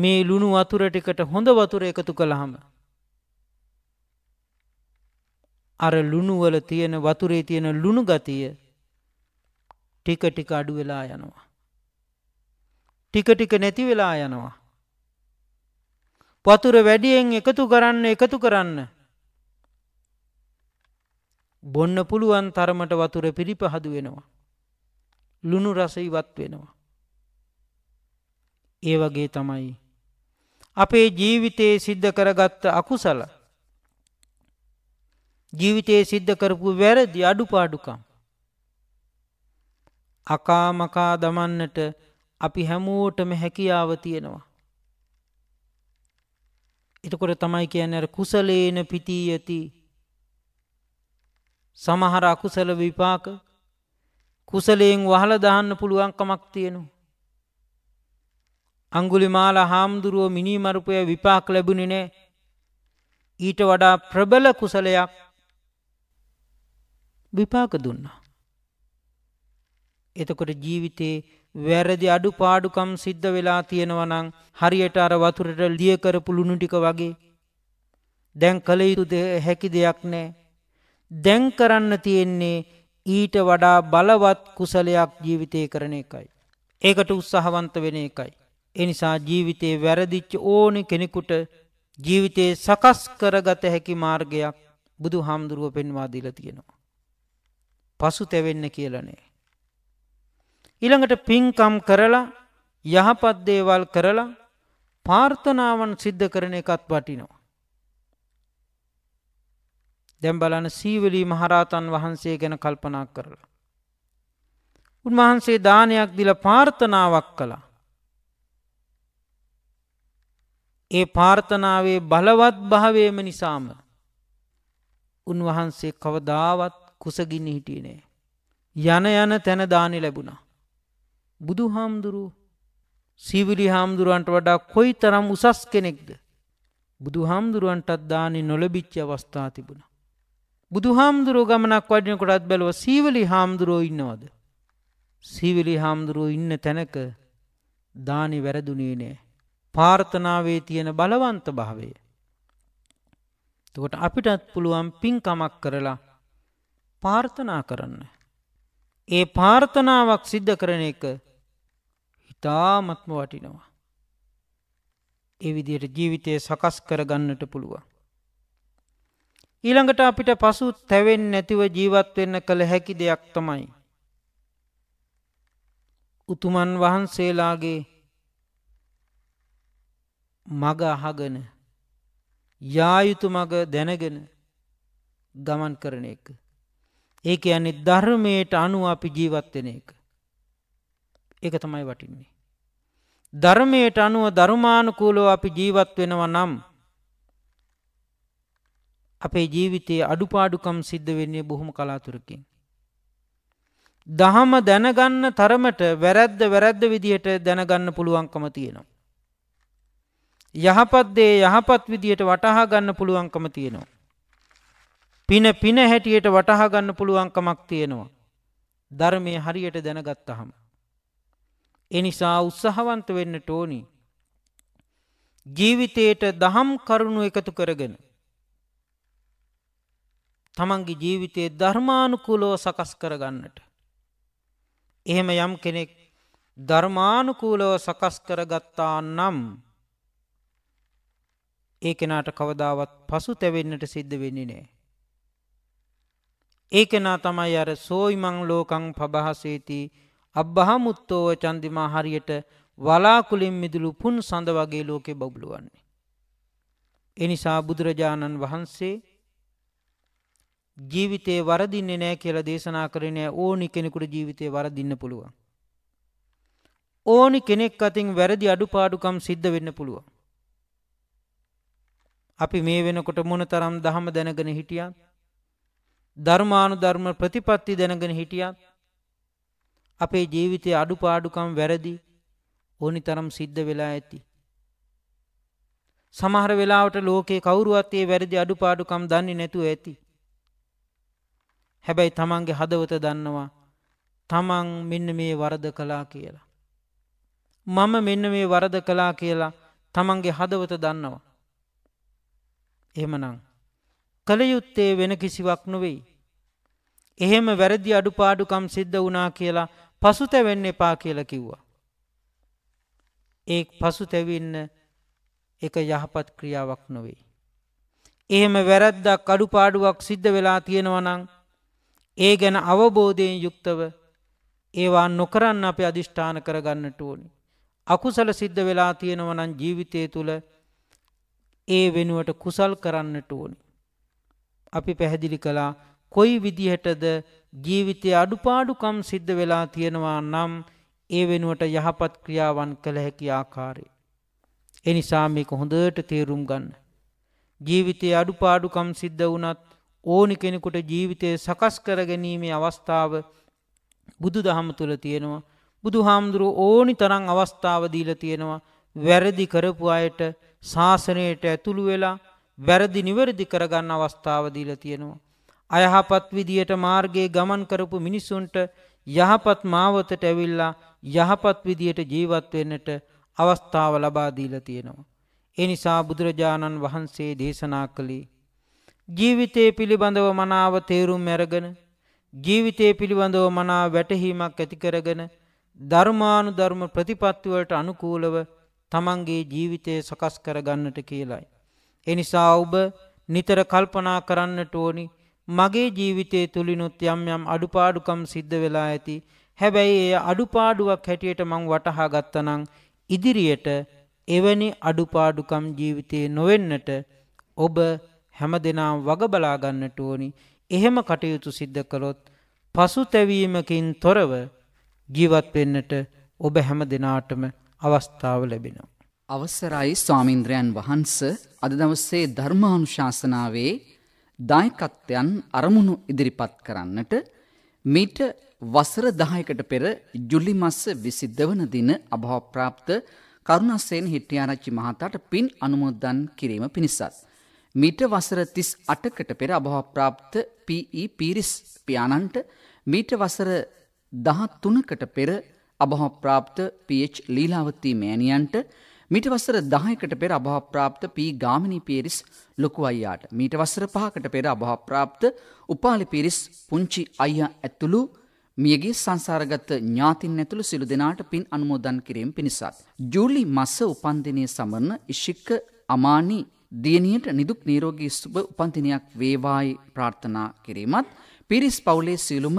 මේ ලුණු වතුර ටිකට හොඳ වතුර එකතු කළහම. අර ලුණුවල තියෙන වතුරේ තියෙන ලුණු ගතිය ටික ටික අඩු වෙලා යනවා. ටික ටික නැති වෙලා යනවා. වතුර වැඩියෙන් එකතු කරන්න එකතු කරන්න. බොන්න පුළුවන් තරමට වතුර පිරිපහදු වෙනවා. ලුණු රස ඉවත් වෙනවා. ඒ වගේ තමයි. අපේ ජීවිතයේ සිද්ධ කරගත්ත අකුසල ජීවිතයේ සිද්ධ කරපු වැරදි අඩුපාඩුකම්. අකාමකා දමන්නට අපි හැමෝටම හැකියාව තියෙනවා. එතකොට තමයි කියන්නේ අර කුසලේන පිටී යති සමහර අකුසල විපාක කුසලයෙන් වහල දාන්න පුළුවන්කමක් තියෙනවා. අංගුලිමාල හාමුදුරුව මිනී මරුපය විපාක ලැබුණි නෑ ඊට වඩා ප්‍රබල කුසලයක් විපාක දුන්නා. එතකොට ජීවිතයේ වැරදි අඩුපාඩුකම් සිද්ධ වෙලා තියෙනවනං හරියට අර වතුරට ලියකරපු ලුණු ටික වගේ. දැන් කළ යුතු හැකි දෙයක් නෑ. දැන් කරන්න තියෙන්නේ ඊට වඩා බලවත් කුසලයක් ජීවිතය කරන එකයි. ඒකට උත්සාහවන්ත වෙන එකයි. එනිසා ජීවිතයේ වැරදිච්ච ඕන කෙනෙකුට ජීවිතයේ සකස් කරගත හැකි මාර්ගයක් බුදු හාමුදුරුව පෙන්වා දීල තියෙනවා. පසු තැවෙන්න කියලනේ. ඊළඟට පින්කම් කරලා යහපත් දේවල් කරලා පාර්ථනාවන් සිද්ධ කරන එකත් වටිනවා. දැම් බලන සීවලී මහරාතන් වහන්සේ ගැන කල්පනා කරලා. උන්වහන්සේ දානයක් දිල පාර්ථනාවක් කළා. ඒ පාර්ථනාවේ බලවත් භාවයම නිසාම උන්වහන්සේ කවදාවත් කුසගින්න හිටියනේ. යන යන තැන දානි ලැබුණා. බුදු හාමුදුරුව සීවිලි හාමුදුරුවන්ට වඩා කොයි තරම් උසස් කෙනෙක්ද. බුදු හාමුදුරුවන්ටත් දානෙ නොලබිච්ච අවස්ථා තිබුණ. බුදු හාමුදුරුව ගමනක් වඩිනකොටත් බැලව සීවලි හාමුදුරුවෝ ඉන්නවද. සීවිලි හාමුදුරුවෝ ඉන්න තැනක දානෙ වැරදුනේ නෑ. පාර්ථනාවේ තියෙන බලවන්ත භාවය. තකොට අපිටත් පුළුවන් පින්කමක් කරලා පාර්ථනා කරන්න. ඒ පාර්ථනාවක් සිද්ධ කරන එක ඉතාමත්ම වටිනවා. එවිදියට ජීවිතය සකස් කරගන්නට පුළුවන්. ඊළඟට අපිට පසු තැවෙන් නැතිව ජීවත් වෙන්න කළ හැකි දෙයක් තමයි. උතුමන් වහන්සේලාගේ මග අහගන යායුතු මග දැනගෙන ගමන් කරන එක. ඒක යන්නේ ධර්මයට අනුව අපි ජීවත්වෙන එක. ඒක තමයි වටින්නේ. ධර්මයට අනුව ධර්මානුකූලෝ අපි ජීවත් වෙනව නම් අපේ ජීවිතයේ අඩුපාඩුකම් සිද්ධ වෙන්නේ බොහොම කලාතුරකින්. දහම දැනගන්න තරමට වැරැද්ද වැරැද්ද විදිහට දැනගන්න පුළුවන්කම තියෙනවා. යහපත්දේ යහපත් විදියට වටහා ගන්න පුළුවන්කම තියෙනවා. පින පින හැටියට වටහා ගන්න පුළුවන්කමක් තියෙනවා. ධර්මය හරියට දැනගත්තහම. එනිසා උත්සාහවන්ත වෙන්න ටෝනි. ජීවිතයට දහම් කරුණු එකතු කරගෙන. තමන්ගේ ජීවිතයේ ධර්මානුකූලෝ සකස් කරගන්නට. එහෙම යම් කෙනෙක් ධර්මානුකූලව සකස් කරගත්තා නම් ඒ කෙනාට කවදාවත් පසු තැවෙන්නට සිද්ධ වෙන්නේ නෑ. ඒ කෙනා තමයි අර සෝයිමං ලෝකං පබහසේතිී අබ්බහමුත්තෝව චන්දිමා හරියට වලාකුලින් මිදුළු පුන් සඳ වගේ ලෝකෙ බබ්ලුවන්නේ. එනිසා බුදුරජාණන් වහන්සේ ජීවිතේ වරදින්නේ නෑ කියලා දේශනා කරනෑ ඕනි කෙනෙකුට ජීවිතය වරදින්න පුළුවන්. ඕනි කෙනෙක් අතින් වැරදි අඩුපාඩුකම් සිද්ධ වෙන්න පුළුවන්. අපි මේ වෙනකොට මොන තරම් දහම දැනගෙන හිටියත්. ධර්මානු ධර්ම ප්‍රතිපත්ති දැනගෙන හිටියත් අපේ ජීවිතයේ අඩුපාඩුකම් වැරදි ඕනි තරම් සිද්ධ වෙලා ඇති. සමහර වෙලාවට ලෝකේ කවුරුවත් ඒ වැරදි අඩුපාඩුකම් දන්නේ නැතුව ඇති. හැබැයි තමන්ගේ හදවත දන්නවා තමන් මෙන්න මේ වරද කලා කියලා. මම මෙන්න මේ වරද කලා කියලා තමන්ගේ හදවත දන්නවා. එහෙමනම් කළයුත්තේ වෙන කිසිවක් නොවෙයි. එහෙම වැරදි අඩුපාඩුකම් සිද්ධ වනා කියලා පසුතැවෙන්න එපා කියලා කිව්වා. ඒ පසුතැවින්න එක යහපත් ක්‍රියාවක් නොවේ. එහෙම වැරැද්දක් අඩුපාඩුවක් සිද්ධ වෙලා තියෙනවනං ඒ ගැන අවබෝධයෙන් යුක්තව ඒවා නොකරන්න අප අධිෂ්ඨාන කරගන්නට ඕනි. අකුසල සිද්ධ වෙලා තියෙනවනං ජීවිතය තුළ ඒ වෙනුවට කුසල් කරන්නට ඕනි. අපි පැහැදිලි කලා කොයි විදිහටද ජීවිතයේ අඩුපාඩුකම් සිද්ධ වෙලා තියෙනවා නම් ඒ වෙනුවට යහපත් ක්‍රියාවන් කළ හැකි ආකාරය. එනිසා මේක හොඳට තේරුම් ගන්න. ජීවිතයේ අඩුපාඩුකම් සිද්ධ වුණත් ඕනි කෙනෙකුට ජීවිතය සකස් කරගැනීමේ අවස්ථාව බුදු දහම තුළ තියෙනවා. බුදු හාමුදුරුව ඕනි තරං අවස්ථාව දීල තියෙනවා. වැරදි කරපු අයට ශාසනයට ඇතුළු වෙලා වැරදි නිවැරදි කරගන්න අවස්ථාව දීල තියෙනවා. අයහපත් විදියට මාර්ගයේ ගමන් කරපු මිනිසුන්ට යහපත් මාවතට ඇවිල්ලා යහපත් විදියට ජීවත් වෙන්නට අවස්ථාව ලබා දීලා තියෙනවා. ඒ නිසා බුදුරජාණන් වහන්සේ දේශනා කළේ ජීවිතයේ පිළිබඳව මනාව තේරුම් අරගෙන ජීවිතයේ පිළිබඳව මනා වැටහීමක් ඇති කරගෙන ධර්මානුධර්ම ප්‍රතිපත්ති වලට අනුකූලව තමන්ගේ ජීවිතය සකස් කරගන්නට කියලයි. එනිසා ඔබ නිතර කල්පනා කරන්නට ඕනි මගේ ජීවිතය තුළිනුත් යම් යම් අඩුපාඩුකම් සිද්ධ වෙලා ඇති හැබැයි එය අඩුපාඩුවක් හැටියට මං වටහා ගත්තනං ඉදිරියට එවැනි අඩුපාඩුකම් ජීවිතයේ නොවෙන්නට ඔබ හැම දෙනාම් වගබලාගන්නට ඕනි එහෙම කටයුතු සිද්ධ කළොත් පසු තැවීමකින් තොරව ජීවත් වෙන්නට ඔබ හැම දෙනාටම අවස්ථාව ලැබෙනවා. අවසරයි ස්වාමින්ද්‍රයන් වහන්ස අද දවස්සේ ධර්මානුශාසනාවේ දායකත්වයන් අරමුණු ඉදිරිපත් කරන්නට මීට වසර 10කට පෙර ජුලි මාස 22 වන දින අභවප්‍රාප්ත කරුණාසේන හිටියාරච්චි මහතාට පින් අනුමෝදන් කිරීම පිණිසත් මීට වසර 38කට පෙර අභවප්‍රාප්ත PE පීරිස් පියාණන්ට මීට වසර 13කට පෙර අභවප්‍රාප්ත PH ලීලාවතී මෑණියන්ට මිට වසර දහයකට පෙර අභාප්‍රාප්ත පී ගාමිණි පිරිස් ලොකු අයියාට මීට වසර පහකට පෙර අභාප්‍රාප්ත උපාලි පිරිස් පුංචි අයියා ඇතුළු මියගේ සංසාරගත ඥාතින් ඇතුළු සිළු දෙනාට පින් අනුමෝදන් කිරීම පිණිසත්. ජූලි මස උපන්දිනය සමරන ඉශික්ක අමානි දියණියට නිදුක් නීරෝගී සුභ උපන්දිනයක් වේවායි ප්‍රාර්ථනා කිරීමත් පිරිස් පවුලේ සියලුම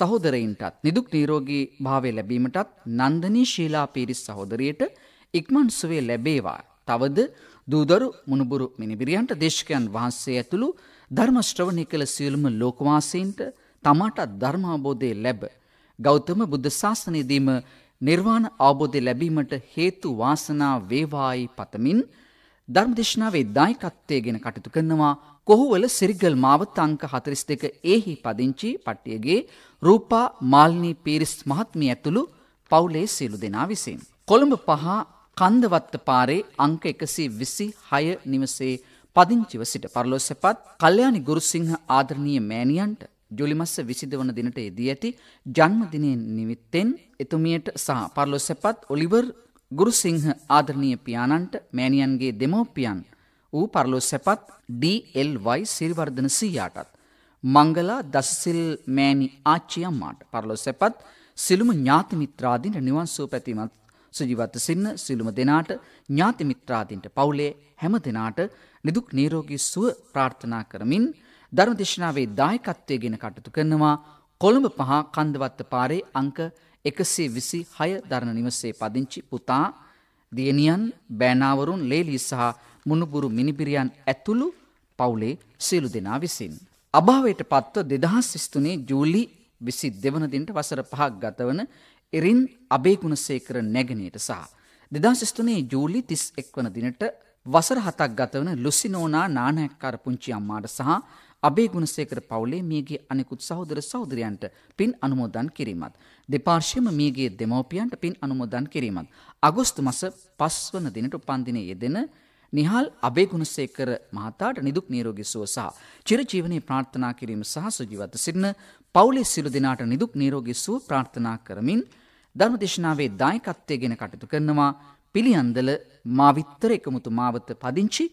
සහෝදරයින්ටත් නිදුක් නීරෝගී භාවය ලැබීමටත් නන්දනී ශීලා පිරිස් සහෝදරයට ඉක්මන් සුවේ ලැබේවා. තවද දූදරු මුණුබුරු මිනිබිරියන්ට දේශකයන් වහන්සේ ඇතුළු ධර්මශ්‍රවණය කළ සියලුම ලෝකවාසීන්ට තමාටත් ධර්මාබෝධය ලැබ. ගෞතම බුද්ධ ශාසනයදීම නිර්වාණ අවබෝධය ලැබීමට හේතු වාසනා වේවායි පතමින් ධර්මදේශනාවේ දායකත්වය ගෙන කටයුතු කරනවා කොහුවල සිරිගල් මාවත අංක 42 ඒහි පදිංචි පට්ටියගේ රූපා මාල්නී පීරිස් මහත්මිය ඇතුළු පවුලේ සියලු දෙනා විසින් කොළඹ පහ කන්දවත්ත පාරේ අංක එකසේ විසි හය නිවසේ පදිංචිව සිට පරලොස්සපත් කල්්‍යයානි ගුරුසිංහ ආදරණීය මෑණියන්ට ජොලිමස්ස විසිද වන දිනට එදී ඇති ජන්මදිනය නිවිත්තෙන් එතුමියට සහ පරලොස්සපත් ඔලිවර් ගුරුසිංහ ආදරණීය පියාණන්ට මෑණියන්ගේ දෙමෝපියන් ඌ පරලොස්සැපත් DLY සිරිවර්ධන සීයාටත්. මංගලා දසසිල් මෑණි ආච්චියම්මාට පරලොස්සැපත් සිළුම ඥාතිමිත්‍රාදින නිවන්සූ පැතිමත් සුජීවත්ව සින්න සිළුම දෙනාට ඥාති මිත්‍රාදීන්ට පවුලේ හැම දෙනාට නිදුක් නීරෝගී සුව ප්‍රාර්ථනා කරමින් ධර්මදේශනාවේ දායකත්වය ගෙන කටයුතු කරනවා කොළඹ පහ කන්දවත්ත පාරේ අංක 126 දරණ නිවසේ පදිංචි පුතා දියණියන් බෑනාවරුන් ලේලි සහ මුණුබුරු මිනිබිරියන් ඇතුළු පවුලේ සියලු දෙනා විසින් අභාවයට පත්ව 2023 ජූලි 22 වෙනිදින්ට වසර 5ක් ගතවන එරින් අබේගුණසේකර නැගනයට සහ. දෙදංශස්තුනේ ජූලි තිස් එක්වන දිනට වසර හතක් ගතවන ලුසිනෝනා නානැක්කාර පුංචි අම්මාට සහ අබේගුණසේකර පවුලේ මියගේ අනෙකුත් සහෝදර සෞදරයන්ට පින් අනුමෝදන් කිරීමත්. දෙපාර්ශයම මියගේ දෙමෝපියන්ට පින් අනුමෝදන් කිරීමත්. අගොස්තු මස පස්වන දිනට උපන්දිනය යෙදෙන නිහල් අබේගුණසේකර මහතාට නිදුක් නීරෝගී සුව සහ චිරජීවනයේ ප්‍රාර්ථනා කිරීම සහ සුජීවත්ව සිටින පවුලේ සිළු දෙනාට නිදුක් නීරෝගී සුව ප්‍රාර්ථනා කරමින් ධර්මදේශනාවේ දායකත්වයගෙන කටයුතු කරනවා පිළියන්දල මාවිත්තර එකමුතු මාවත පදිංචි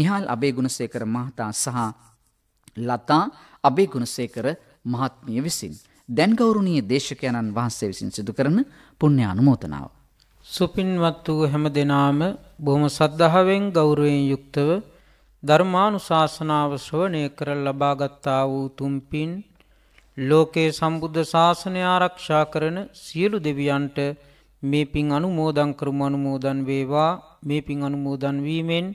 නිහාල් අබේගුණසේකර මහතා සහ ලතා අබේගුණසේකර මහත්මිය විසින් දැන් ගෞරවනීය දේශකයන්න් වහන්සේ විසින් සිදු කරන පුණ්‍ය අනුමෝදනාව සුපින්වත් වූ හැම දිනාම බොහොම සද්ධාවෙන් ගෞරවයෙන් යුක්තව ධර්මානුශාසනාව ශ්‍රවණය කර ලබාගත් ආ වූ තුම්පින් ලෝකයේ සම්බුද්ධ ශාසනය ආරක්ෂා කරන සියලු දෙවියන්ට මේ පින් අනුමෝදන් කරමු අනුමෝදන් වේවා මේ පින් අනුමෝදන් වීමෙන්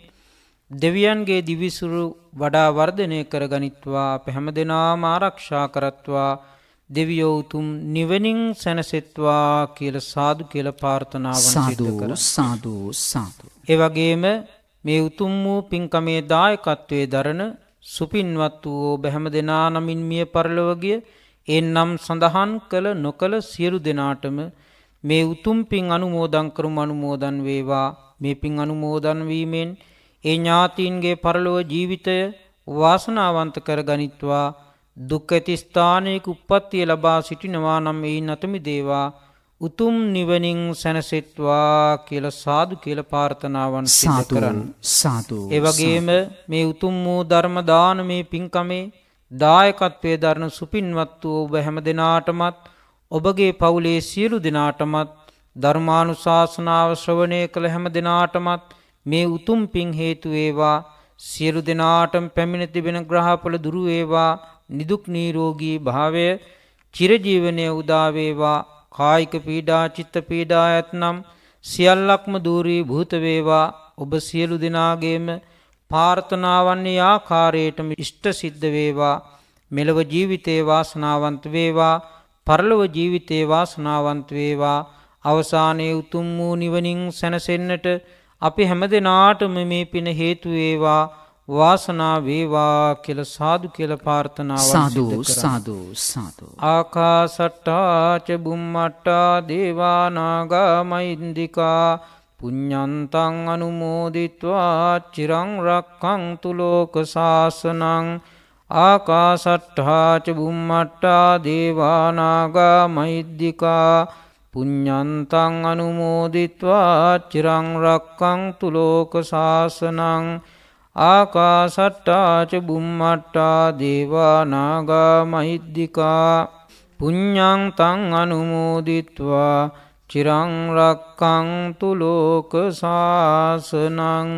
දෙවියන්ගේ දිවිසුරු වඩා වර්ධනය කරගනිත්වා අප හැමදෙනාම ආරක්ෂා කරත්වා දෙවියෝ උතුම් නිවනින් සැනසෙත්වා කියල සාදු කියල පාර්ථනාව සාදු සාදු සාදු. ඒ වගේම මේ උතුම් වූ පින්කමේ දායකත්වයේ දරන සුපින්වත් වූ බැහැම දෙනා නමින් මිය පරලොවගිය එන් නම් සඳහන් කළ නොකළ සියලු දෙනාටම මේ උතුම් පින් අනුමෝදං කරුම් අනුමෝදන් වේවා මේ පින් අනුමෝදන් වීමෙන් ඒ ඥාතීන්ගේ පරලොව ජීවිතය වාසනාවන්ත කර ගනිත්වා දුක් ඇති ස්ථානයක උප්පත්තිය ලබා සිටිනවා නම් එයින් අතමි දේවා උතුම් නිවනින් සැනසෙත්වා කියලා සාදු කියලා ප්‍රාර්ථනාවන් සිදු කරන්න. සාදු. ඒ වගේම මේ උතුම් වූ ධර්ම දානමේ පින්කමේ දායකත්වයේ දරන සුපින්වත් වූ ඔබ හැම දිනාටමත් ඔබගේ පවුලේ සියලු දිනාටමත් ධර්මානුශාසනාව ශ්‍රවණය කළ හැම දිනාටමත් මේ උතුම් පින් හේතු වේවා සියලු දිනාටම පැමිණ තිබෙන ග්‍රහපල දුරු වේවා නිදුක් නිරෝගී භාවය චිරජීවනයේ උදා වේවා කායික පීඩා චිත්ත පීඩා ඇත්නම් සියල්ලක්ම දූරී භූතවේවා ඔබ සියලු දෙනාගේම පාර්ථනාවන්නේ ආකාරයටම ඉෂ්ට සිද්ධ වේවා මෙලව ජීවිතේ වාසනාවන්ත වේවා පරලොව ජීවිතේ වාසනාවන්ත වේවා අවසානයේ උතුම් වූ නිවනින් සැනසෙන්නට අපි හැම දෙනාටම මේ පින හේතු වේවා වාසනා වේවා කියල සාදු කියල පාර්ථනාව සාදු සාදු සාදු. ආකාසට්ටාච බුම්මට්ටා දේවානාගා මයින්දිකා පුඤ්ඥන්තං අනුමෝදිත්වා චිරං රක්කං තුලෝක ශාසනං ආකාසට්හාච බුම්මට්ටා දේවානාගා මෛද්දිකා පුඤ්ඥන්තං අනුමෝදිත්වා චිරං රක්කං තුලෝක ශාසනං ආකාසට්ටාච බුම්මට්ටා දේවානාගා මහිද්දිකා පුඤ්ඥං තං අනුමෝදිත්වා චිරංරක්කං තුලෝක ශාසනං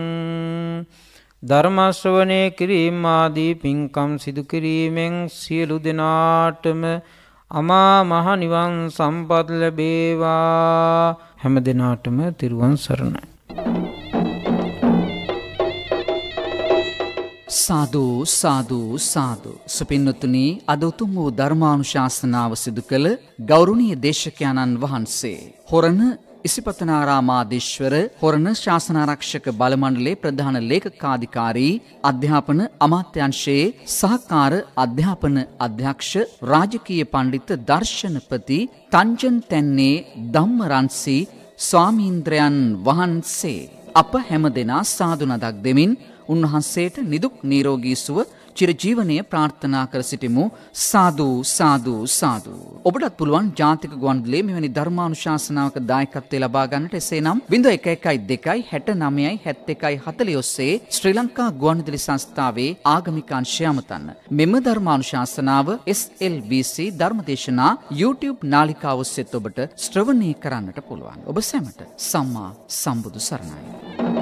ධර්මශ්‍රවනය කිරීම ආදී පින්කම් සිදුකිරීමෙන් සියලු දෙනාටම අමා මහ නිවන් සම්පත් ලැබේවා හැම දෙනාටම තිරුවන් සරණයි. සාදූ සාදූ සාදු සුපින්නතුනී අද උතුම් වූ ධර්මානුශාසනාව සිදු කළ ගෞරවනීය දේශකයන්න් වහන්සේ හොරණ ඉසිපතනාරාමාදීශ්වර හොරණ ශාසනාරක්ෂක බලමණ්ඩලේ ප්‍රධාන ලේකකාධිකාරී අධ්‍යාපන අමාත්‍යංශයේ සහකාර අධ්‍යාපන අධ්‍යක්ෂ රාජකීය පඬිත් දර්ශනපති තංජන් තැන්නේ ධම්මරන්සි ස්වාමීන්ද්‍රයන් වහන්සේ අප හැම දෙනා සාදුනදක් දෙමින් උන්වහන්සේට නිදුක් නීරෝගී සුව චිරජීවනය ප්‍රාර්ථනා කර සිටිමු සාදු සාදු සාදු. ඔබටත් පුළුවන් ජාතික ගුවන්විදුලියේ මෙවැනි ධර්මානුශාසනාවක දායකත්වය ලබා ගන්නට එසේනම් 0112 69 71 40 ඔස්සේ ශ්‍රී ලංකා ගුවන්විදුලි සංස්ථාවේ ආගමික අංශය අමතන්න. මෙම ධර්මානුශාසනාව SLBC ධර්මදේශනා YouTube නාලිකාව ඔස්සේත් ඔබට ශ්‍රවණය කරන්නට පුළුවන්. ඔබ සැමට සම්මා සම්බුදු සරණයි.